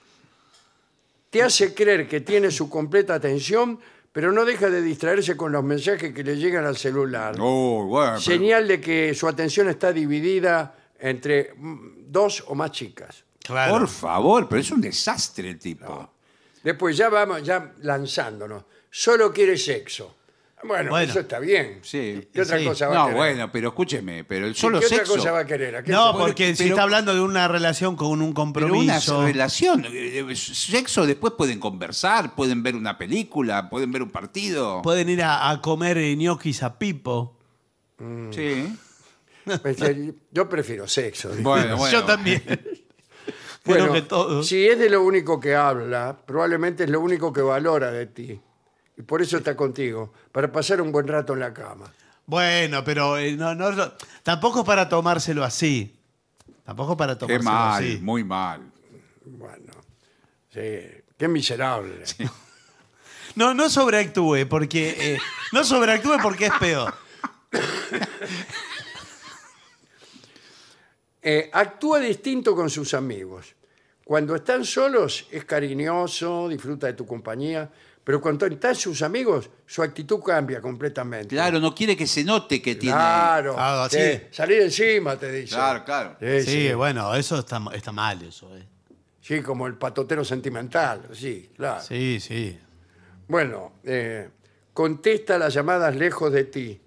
Te hace creer que tiene su completa atención, pero no deja de distraerse con los mensajes que le llegan al celular. Oh, Señal de que su atención está dividida entre mm, dos o más chicas. Por favor, pero es un desastre el tipo. Después ya vamos, ya lanzándonos. Solo quiere sexo. Bueno, eso está bien. ¿Qué otra cosa va a No, bueno, pero escúcheme, pero el solo ¿Qué otra cosa va a querer? No, porque si está hablando de una relación con un Pero una relación, eh, eh, sexo, después pueden conversar, pueden ver una película, pueden ver un partido. Pueden ir a, comer a Pipo. Sí. Pues, eh, yo prefiero sexo. Yo también. Bueno, si es de lo único que habla, probablemente es lo único que valora de ti. Y por eso está contigo, para pasar un buen rato en la cama. Bueno, pero eh, no, tampoco es para tomárselo así. Tampoco para Qué mal, muy mal. Bueno, sí, qué miserable. No, no sobreactúe porque eh, no sobreactúe porque es peor. Eh, actúa distinto con sus amigos. Cuando están solos es cariñoso, disfruta de tu compañía, pero cuando están sus amigos, su actitud cambia completamente. Claro, no quiere que se note que tiene. Claro, ah, salir encima, te dice. Claro, claro. Sí, bueno, eso está, mal, eso. Eh. Sí, como el patotero sentimental, sí, claro. Sí, sí. Bueno, eh, contesta las llamadas lejos de ti.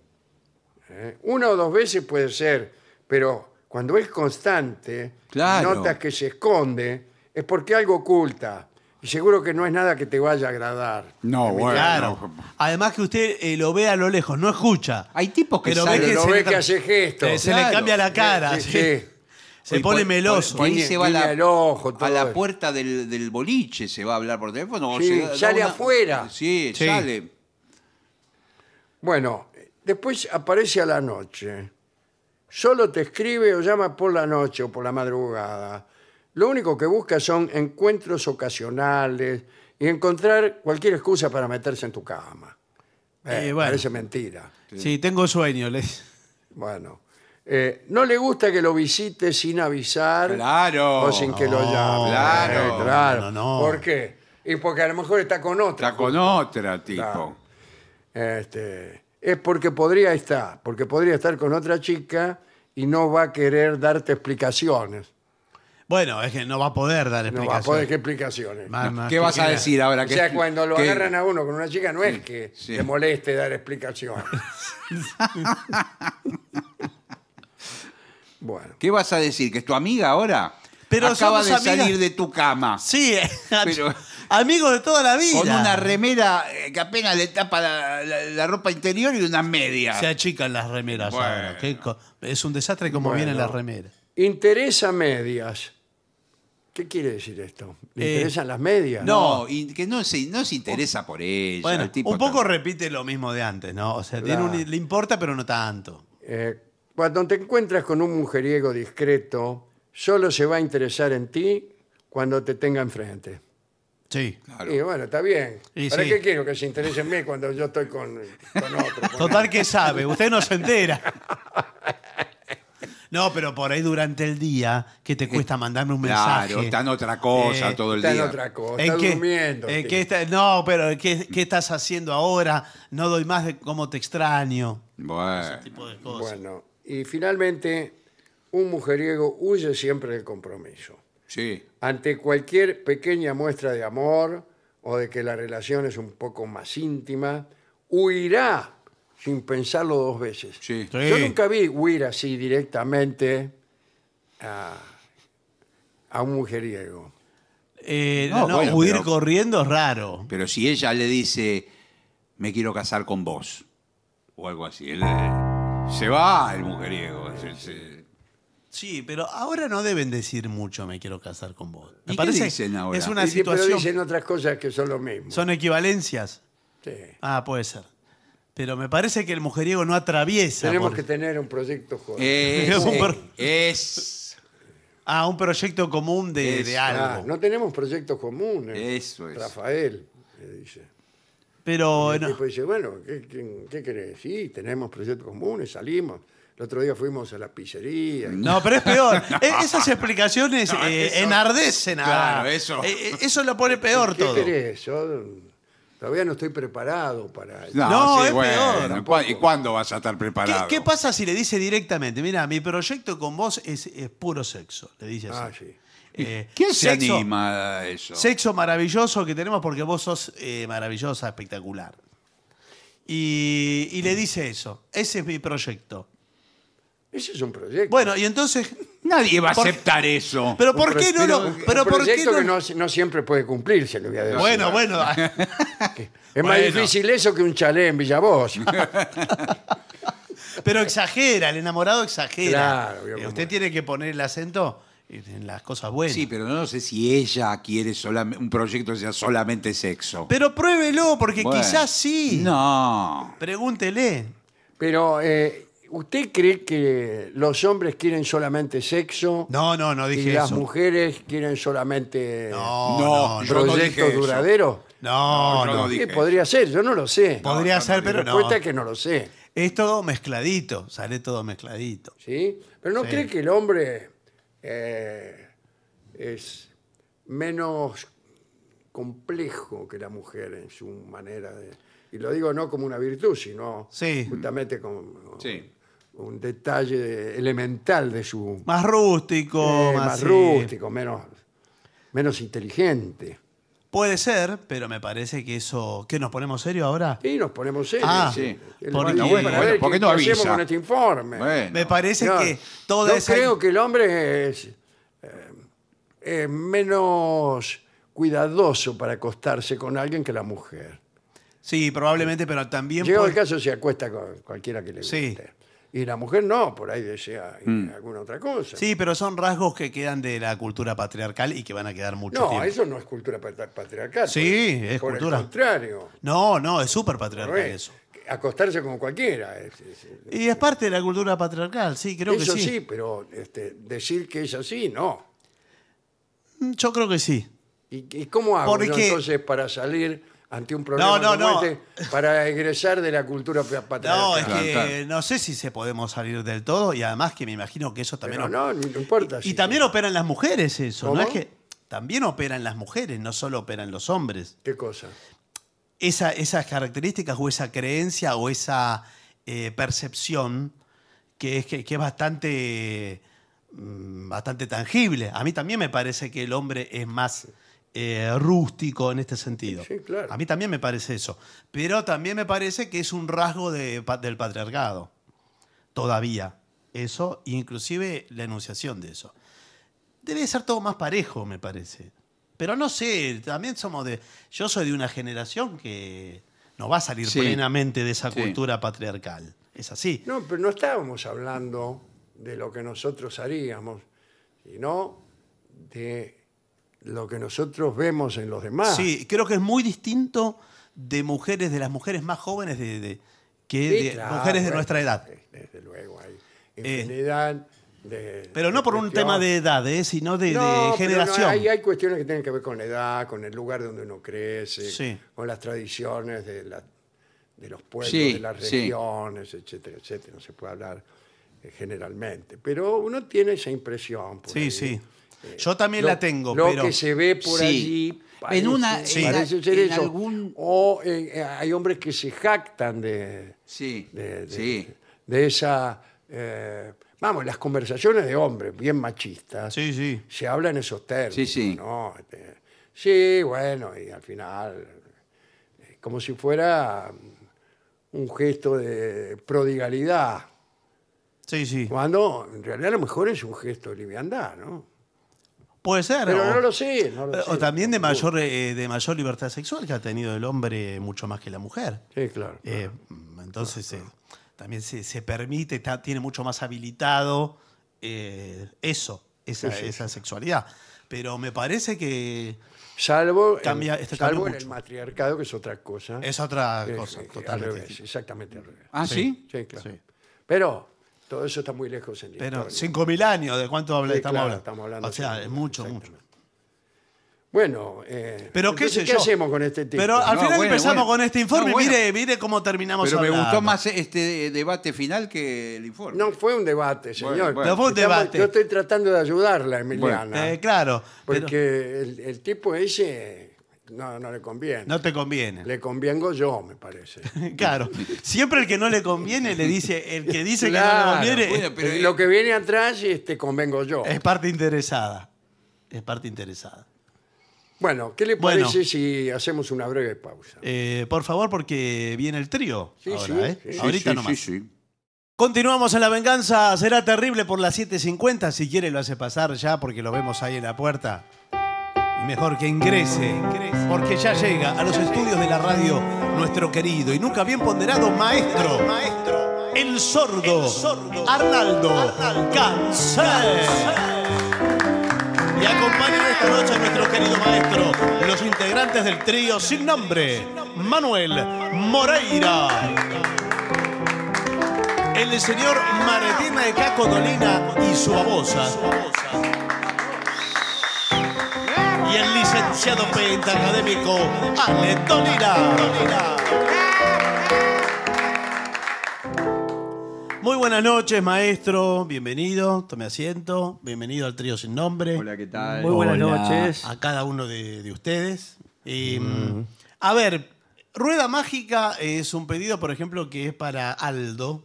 Una o dos veces puede ser, pero cuando es constante, notas que se esconde, es porque algo oculta. Y seguro que no es nada que te vaya a agradar. No, bueno. Además que usted eh, lo ve a lo lejos, no escucha. Hay tipos que Lo se- hace eh, se le cambia la cara, Se pone meloso. se va a la, ojo, a la puerta del, boliche, se va a hablar por teléfono. Sí, sale afuera. Sí. sale. Bueno, después aparece a la noche solo te escribe o llama por la noche o por la madrugada. Lo único que busca son encuentros ocasionales y encontrar cualquier excusa para meterse en tu cama. Eh, parece mentira. Sí, tengo sueño. Les... Bueno, eh, no le gusta que lo visite sin avisar Claro. o sin que lo llame. claro. Eh, claro. ¿Por qué? Y porque a lo mejor está con otra. Está con otra, tipo. Este, es porque podría estar, porque podría estar con otra chica y no va a querer darte explicaciones. Bueno, es que no va a poder dar explicaciones. No va a explicaciones. poder qué explicaciones. ¿Qué vas a decir ahora? O sea, cuando lo agarran a uno con una chica, no es que te moleste dar explicaciones. bueno. ¿Qué vas a decir? ¿Que es tu amiga ahora? Pero Acaba de salir de tu cama. Sí, eh, Pero- Amigo de toda la vida. Con una remera eh, que apenas le tapa la, ropa interior y una media. Se achican las remeras ahora. es un desastre como viene vienen las remeras. Interesa medias. ¿Qué quiere decir esto? ¿Le eh, interesan las medias? No, y que no se, no se interesa por ella. un poco repite lo mismo de antes, ¿no? O sea, le importa, pero no tanto. Eh, cuando te encuentras con un mujeriego discreto, solo se va a interesar en ti cuando te tenga enfrente. Sí. Y bueno, está bien. ¿Para qué quiero que se interese en mí cuando yo estoy con, otro? Total que sabe, usted no se entera. No, pero por ahí durante el día, Que te cuesta mandarme un mensaje? Claro, está en otra cosa eh, todo el día. Está en otra cosa, está durmiendo. Eh, no, pero ¿qué, estás haciendo ahora? No doy más de cómo te extraño. Bueno. Ese tipo de cosas. Bueno, y finalmente, un mujeriego huye siempre del compromiso. Ante cualquier pequeña muestra de amor o de que la relación es un poco más íntima, huirá sin pensarlo dos veces. Yo nunca vi huir así directamente a, un mujeriego. Eh, no, huir corriendo es raro. Pero si ella le dice, me quiero casar con vos, o algo así, él eh, se va el mujeriego. Sí, pero ahora no deben decir mucho me quiero casar con vos. Me ¿Y parece qué es una situación. Pero dicen otras cosas que son lo mismo. Son equivalencias. Sí. Ah, puede ser. Pero me parece que el mujeriego no atraviesa. Tenemos que tener un proyecto Es, Ah, un proyecto común de, algo. Ah, no tenemos proyectos comunes. Eso es. Rafael le dice. Pero El dice, bueno, ¿qué, querés? Sí, tenemos proyectos comunes, salimos, el otro día fuimos a la pizzería. No, pero es peor. E-, esas explicaciones eh, enardecen a. Claro, eso. Eh, eh, eso lo pone peor ¿Qué todo. Yo todavía no estoy preparado para... No, es peor. ¿Y cuándo vas a estar preparado? qué pasa si le dice directamente, mira, mi proyecto con vos es, puro sexo? Le dice así. Ah, ¿Quién se anima a eso? Sexo maravilloso que tenemos porque vos sos maravillosa, espectacular. y le dice eso. Ese es mi proyecto. Ese es un proyecto. Bueno, y entonces... Nadie va a aceptar eso. Pero ¿por qué no lo...? Pero ¿por qué no- que no, siempre puede cumplirse, le voy a decir. Bueno, bueno. es más difícil eso que un chalé en Villavoz. Pero exagera, el enamorado exagera. Claro, eh, Usted tiene que poner el acento en las cosas buenas. Sí, pero no sé si ella quiere un proyecto que sea solamente sexo. Pero pruébelo, porque quizás sí. No. Pregúntele. Pero eh, ¿Usted cree que los hombres quieren solamente sexo? No, no, no dije ¿Y las mujeres quieren solamente No, no, no duraderos? No, No, eso. podría ser, yo no lo sé. Podría ser, pero La respuesta es que no lo sé. Es todo mezcladito, sale todo mezcladito. ¿sí? Pero no cree que el hombre eh, es menos complejo que la mujer en su manera de... Y lo digo no como una virtud, sino justamente como... Sí un detalle elemental de su... Más rústico. Eh, más, rústico, menos, menos inteligente. Puede ser, pero me parece que eso... ¿Qué, nos ponemos serio ahora? Sí, nos ponemos serios. Ah, sí. porque, bueno, no avisa. hacemos con este informe? Me parece que todo Yo creo que el hombre eh, es, menos cuidadoso para acostarse con alguien que la mujer. Sí, probablemente, pero también... Llega el caso se acuesta con cualquiera que le guste. Sí y la mujer no, por ahí desea eh, mm. alguna otra cosa. Sí, pero son rasgos que quedan de la cultura patriarcal y que van a quedar mucho no, tiempo. eso no es cultura patriarcal. Sí, es cultura. Por contrario. No, no, es súper patriarcal eso. Acostarse como cualquiera. y es parte de la cultura patriarcal, sí, creo que sí. Eso sí, pero este, decir que es así, no. Mm, yo creo que sí. ¿Y, cómo hago entonces para salir ante un problema No, no, este para egresar de la cultura patriarcal. No, es que no sé si se podemos salir del todo y además que me imagino que eso también... No, no, no importa. y también operan las mujeres eso, que también operan las mujeres, no solo operan los hombres. ¿Qué cosa? esas características o esa creencia o esa eh, percepción que es, que, es bastante, mm, bastante tangible. A mí también me parece que el hombre es más eh, rústico en este sentido. A mí también me parece eso. Pero también me parece que es un rasgo del patriarcado. Todavía. Eso, inclusive la enunciación de eso. Debe ser todo más parejo, me parece. Pero no sé, también somos de. Yo soy de una generación que no va a salir plenamente de esa cultura patriarcal. Es así. No, pero no estábamos hablando de lo que nosotros haríamos, sino de lo que nosotros vemos en los demás. Sí, creo que es muy distinto de mujeres, de las mujeres más jóvenes de, que de mujeres de nuestra edad. Eh, desde luego, hay eh, infinidad de. Pero no por un tema de edad, eh, sino de, generación. No, hay, hay cuestiones que tienen que ver con la edad, con el lugar donde uno crece, con las tradiciones de, la, de los pueblos, de las regiones, etcétera, etcétera. No se puede hablar generalmente. Pero uno tiene esa impresión. sí, sí yo también la tengo, pero... que se ve por sí. allí... en una, Algún... O eh, eh, hay hombres que se jactan de... Sí, de, esa... Eh, vamos, las conversaciones de hombres, bien machistas, sí, sí. se habla en esos términos. Sí, sí. Este, sí, bueno, y al final, como si fuera un gesto de prodigalidad. Sí, sí. Cuando en realidad a lo mejor es un gesto de liviandad, ¿no? Puede ser. o, no lo No lo también de mayor, eh, de mayor libertad sexual que ha tenido el hombre mucho más que la mujer. Sí, claro. Eh, entonces eh, también se, permite, está, tiene mucho más habilitado eso, esa, sexualidad. Pero me parece que... Salvo, cambia, salvo en el matriarcado, que es otra cosa. Es otra cosa, totalmente. Exactamente al revés. ¿Ah, sí? Sí, claro. Pero todo eso está muy lejos en la Pero 5.000 años, ¿de cuánto estamos, hablando? O sea, es mucho, mucho. Bueno, eh, pero qué, hacemos con este tipo? Pero al final empezamos con este informe. Mire, mire cómo terminamos. Pero me gustó más este debate final que el informe. No fue un debate, señor. No fue un debate. Yo estoy tratando de ayudarla, Emiliana. Eh, claro. Porque el tipo ese no, no le conviene. No te conviene. Le convengo yo, me parece. claro. Siempre el que no le conviene le dice, el que dice que no le conviene Bueno, pero- eh, Lo que viene atrás, este, convengo yo. es parte interesada. Es parte interesada. Bueno, ¿qué le parece si hacemos una breve pausa? Eh, por favor, porque viene el trío. ahora, ¿eh? Ahorita nomás. sí, sí. Continuamos en La Venganza. Será terrible por las 7.50. Si quiere lo hace pasar ya porque lo vemos ahí en la puerta mejor que ingrese, porque ya llega a los estudios de la radio nuestro querido y nunca bien ponderado maestro, maestro el sordo, Arnaldo, Cancel. Y acompañan esta noche a nuestro querido maestro, los integrantes del trío sin nombre, Manuel Moreira. El señor Maretina de Caco y su abosa el licenciado Penta académico Tolira Muy buenas noches, maestro. Bienvenido, tome asiento. Bienvenido al trío sin nombre. Hola, ¿qué tal? Muy buenas noches. A cada uno de, ustedes. Em, a ver, Rueda Mágica es un pedido, por ejemplo, que es para Aldo.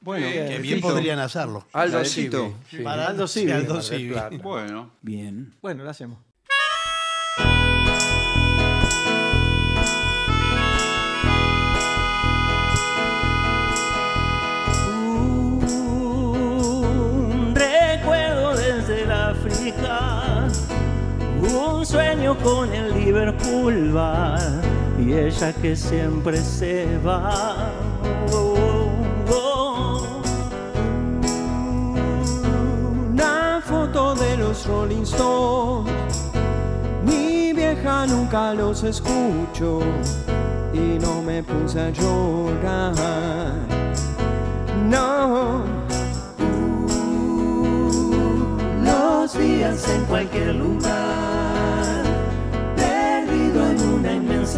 Bueno, que bien podrían hacerlo. Para Aldo sí. Bueno. Bien. Bueno, lo hacemos. con el Liverpool va y ella que siempre se va. Oh, oh, oh. Una foto de los Rolling Stones, mi vieja nunca los escucho y no me puse a llorar. No. Uh, los días en cualquier lugar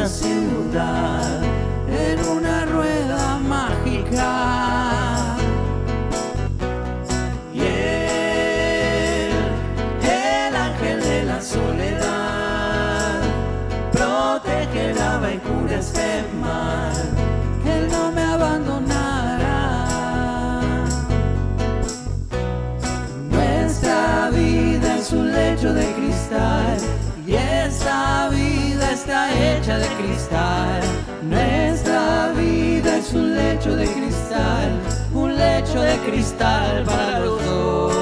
possa se mudar. Nuestra vida es un lecho de cristal, un lecho de cristal para los dos.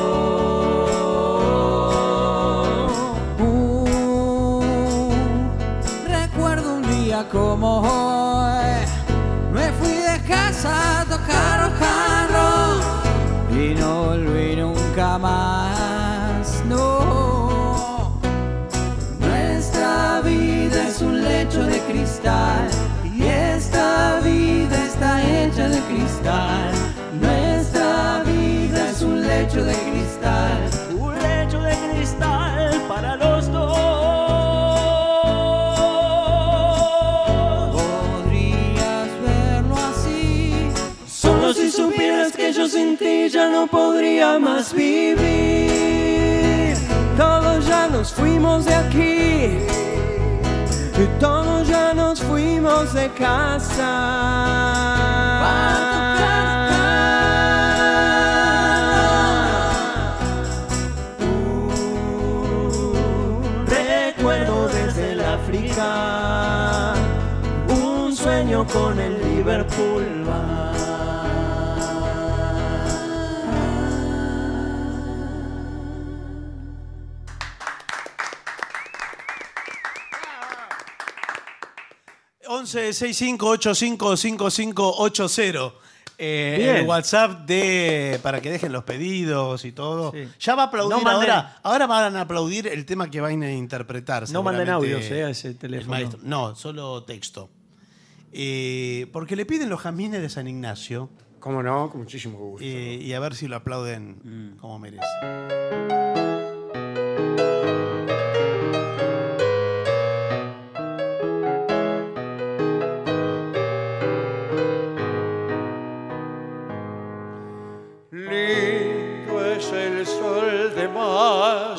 más vivir. Todos ya nos fuimos de aquí. Y todos ya nos fuimos de casa. Un desde el África sueño con el Liverpool 11-6585-5580. Eh, el WhatsApp de para que dejen los pedidos y todo. Ya va a aplaudir ahora. van a aplaudir el tema que van a interpretar. No manden audio eh, a ese teléfono. No, solo texto. Eh, porque le piden los jamines de San Ignacio. ¿Cómo no? Con muchísimo gusto. Eh, y a ver si lo aplauden mm. como merece.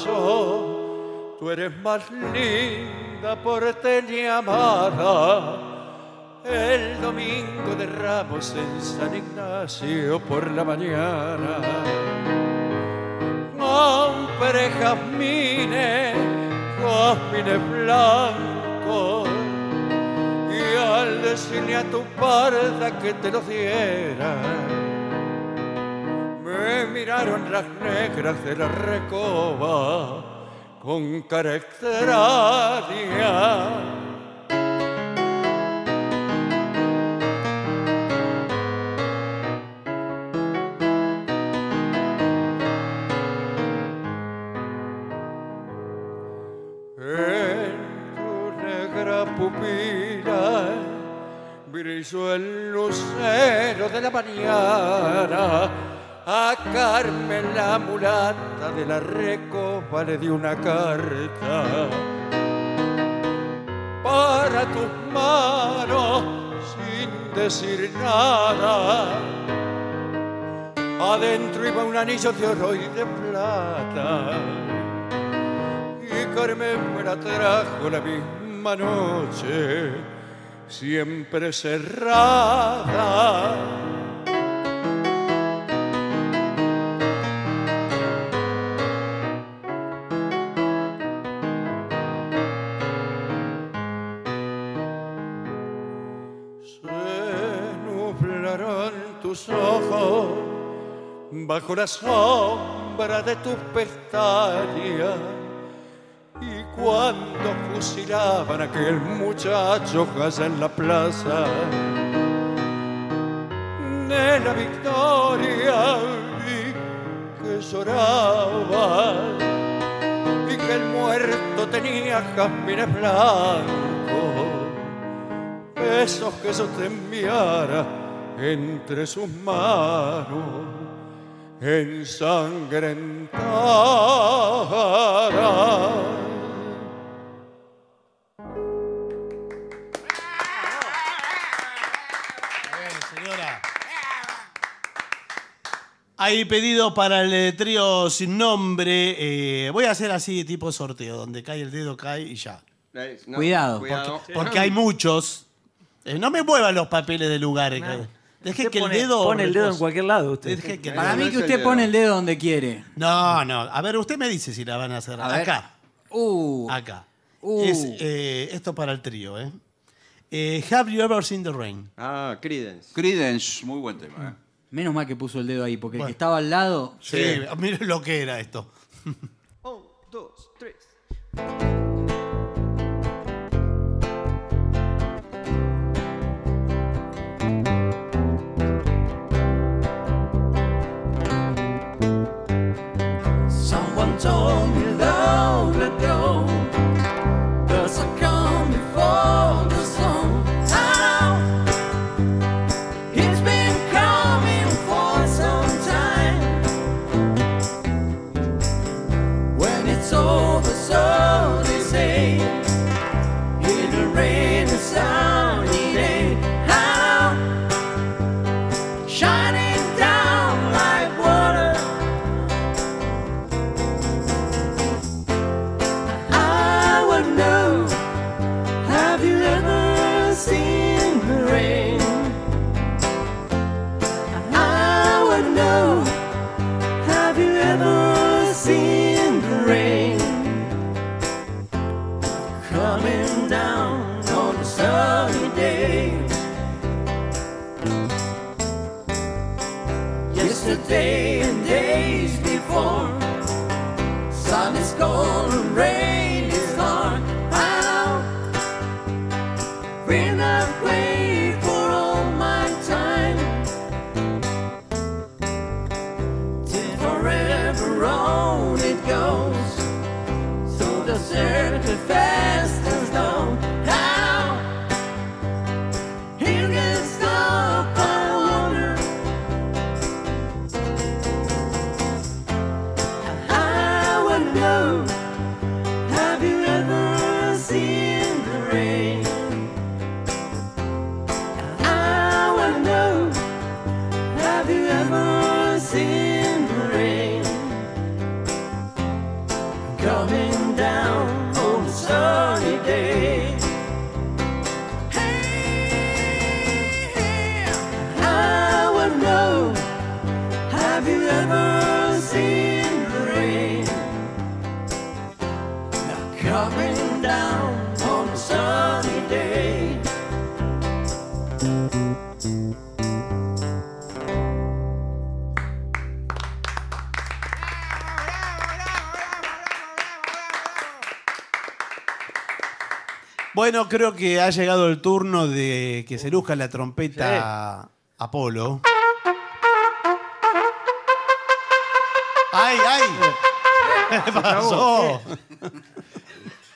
Tú eres más linda por tener amada. El domingo de Ramos en San Ignacio por la mañana. Compré jazmines, jazmines blancos. Y al decirle a tu parda que te lo diera me miraron las negras de la recoba con cara la mulata de la recopa le di una carta para tus manos sin decir nada. Adentro iba un anillo de oro y de plata. Y Carmen me la trajo la misma noche, siempre cerrada bajo la sombra de tus pestañas. Y cuando fusilaban a aquel muchacho allá en la plaza, de la victoria vi que lloraba y que el muerto tenía jazmines blancos, esos que yo te enviara entre sus manos señora. Hay pedido para el trío sin nombre. Eh, voy a hacer así tipo sorteo, donde cae el dedo, cae y ya. cuidado. Porque, hay muchos. Eh, no me muevan los papeles de lugares. Eh. Deje que el dedo. Pone el dedo en cualquier lado. Usted. Para mí que usted pone el dedo donde quiere. No, no. A ver, usted me dice si la van a hacer. acá. Uh. acá. Uh. Es, eh, esto para el trío, ¿eh? ¿eh? Have You Ever Seen the Rain? Ah, Credence. Credence, muy buen tema. Eh. Menos mal que puso el dedo ahí, porque el que estaba al lado. Sí, sí. mire lo que era esto. Un, dos, tres. creo que ha llegado el turno de que se luzca la trompeta Apolo. ¡Ay, ay! ay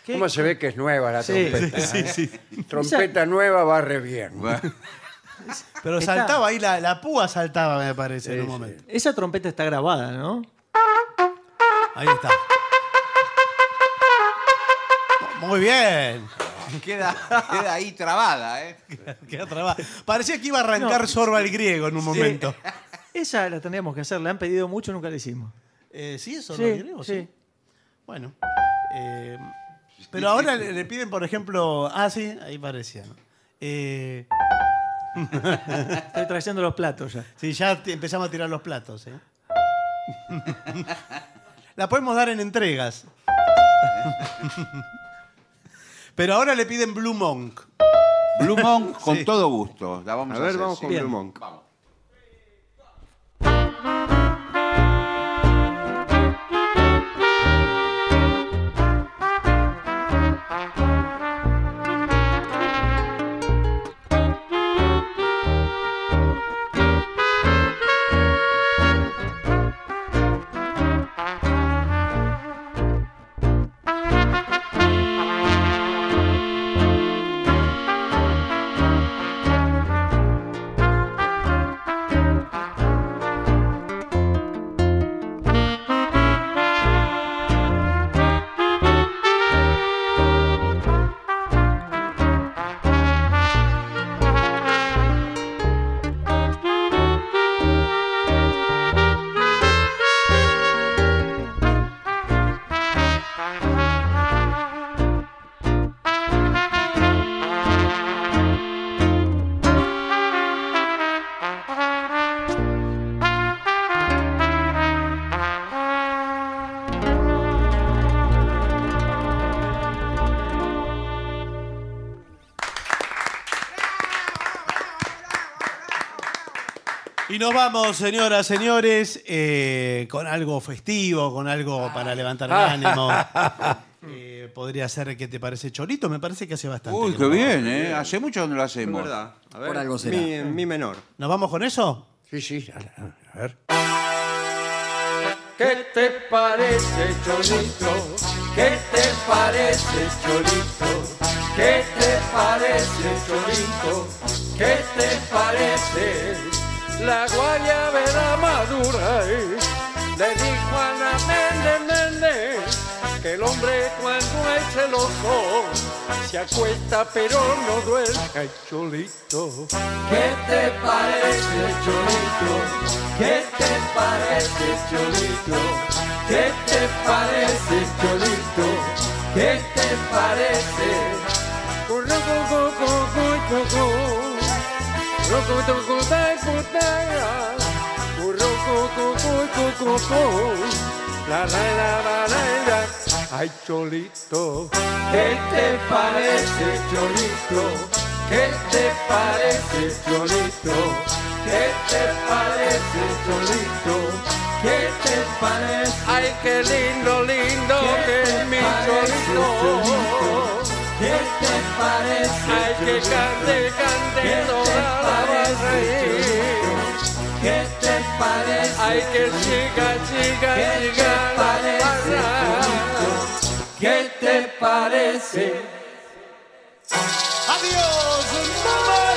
¿Cómo se ve que es nueva la trompeta? sí, sí, eh? Trompeta nueva barre bien. Pero saltaba ahí, la, púa saltaba, me parece, en un momento. Esa trompeta está grabada, ¿no? Ahí está. Muy bien queda, ahí trabada, ¿eh? Queda trabada. Parecía que iba a arrancar Sorba el griego en un momento. Esa la tendríamos que hacer, le han pedido mucho, nunca la hicimos. Eh, ¿Sí eso Sí, Sí. Bueno. Eh, pero ahora le, piden, por ejemplo. Ah, sí, ahí parecía. Eh, Estoy trayendo los platos ya. sí, ya empezamos a tirar los platos. La podemos dar en entregas. Pero ahora le piden Blue Monk. Blue Monk con todo gusto. vamos a, ver, vamos con Blue Monk. nos vamos, señoras, señores, eh, con algo festivo, con algo para ah. levantar el ánimo. Eh, podría ser que te parece Cholito? me parece que hace bastante. Uy, qué bien, ¿eh? Hace mucho que no lo hacemos. Es verdad. Por algo será. Mi, mi menor. ¿Nos vamos con eso? Sí, sí. A ver. ¿Qué te parece, Cholito? ¿Qué te parece, Cholito? ¿Qué te parece, Cholito? ¿Qué te parece? la guayabera madura. Le dijo a la mende, mende, que el hombre cuando es celoso se acuesta pero no duerme. Ay, cholito. ¿Qué te parece, cholito? ¿Qué te parece, cholito? ¿Qué te parece, cholito? ¿Qué te parece? Go, go, go, la, la, la, Ay, Cholito, ¿qué te parece, Cholito? ¿Qué te parece, Cholito? ¿Qué te parece, Cholito? ¿Qué te parece? Ay, qué lindo, lindo que es mi cholito? ¿Qué te parece? Hay que cante, cante toda la barra. ¿Qué te parece? Hay que chica, chica que la barra. ¿Qué te parece? Adiós, mamá.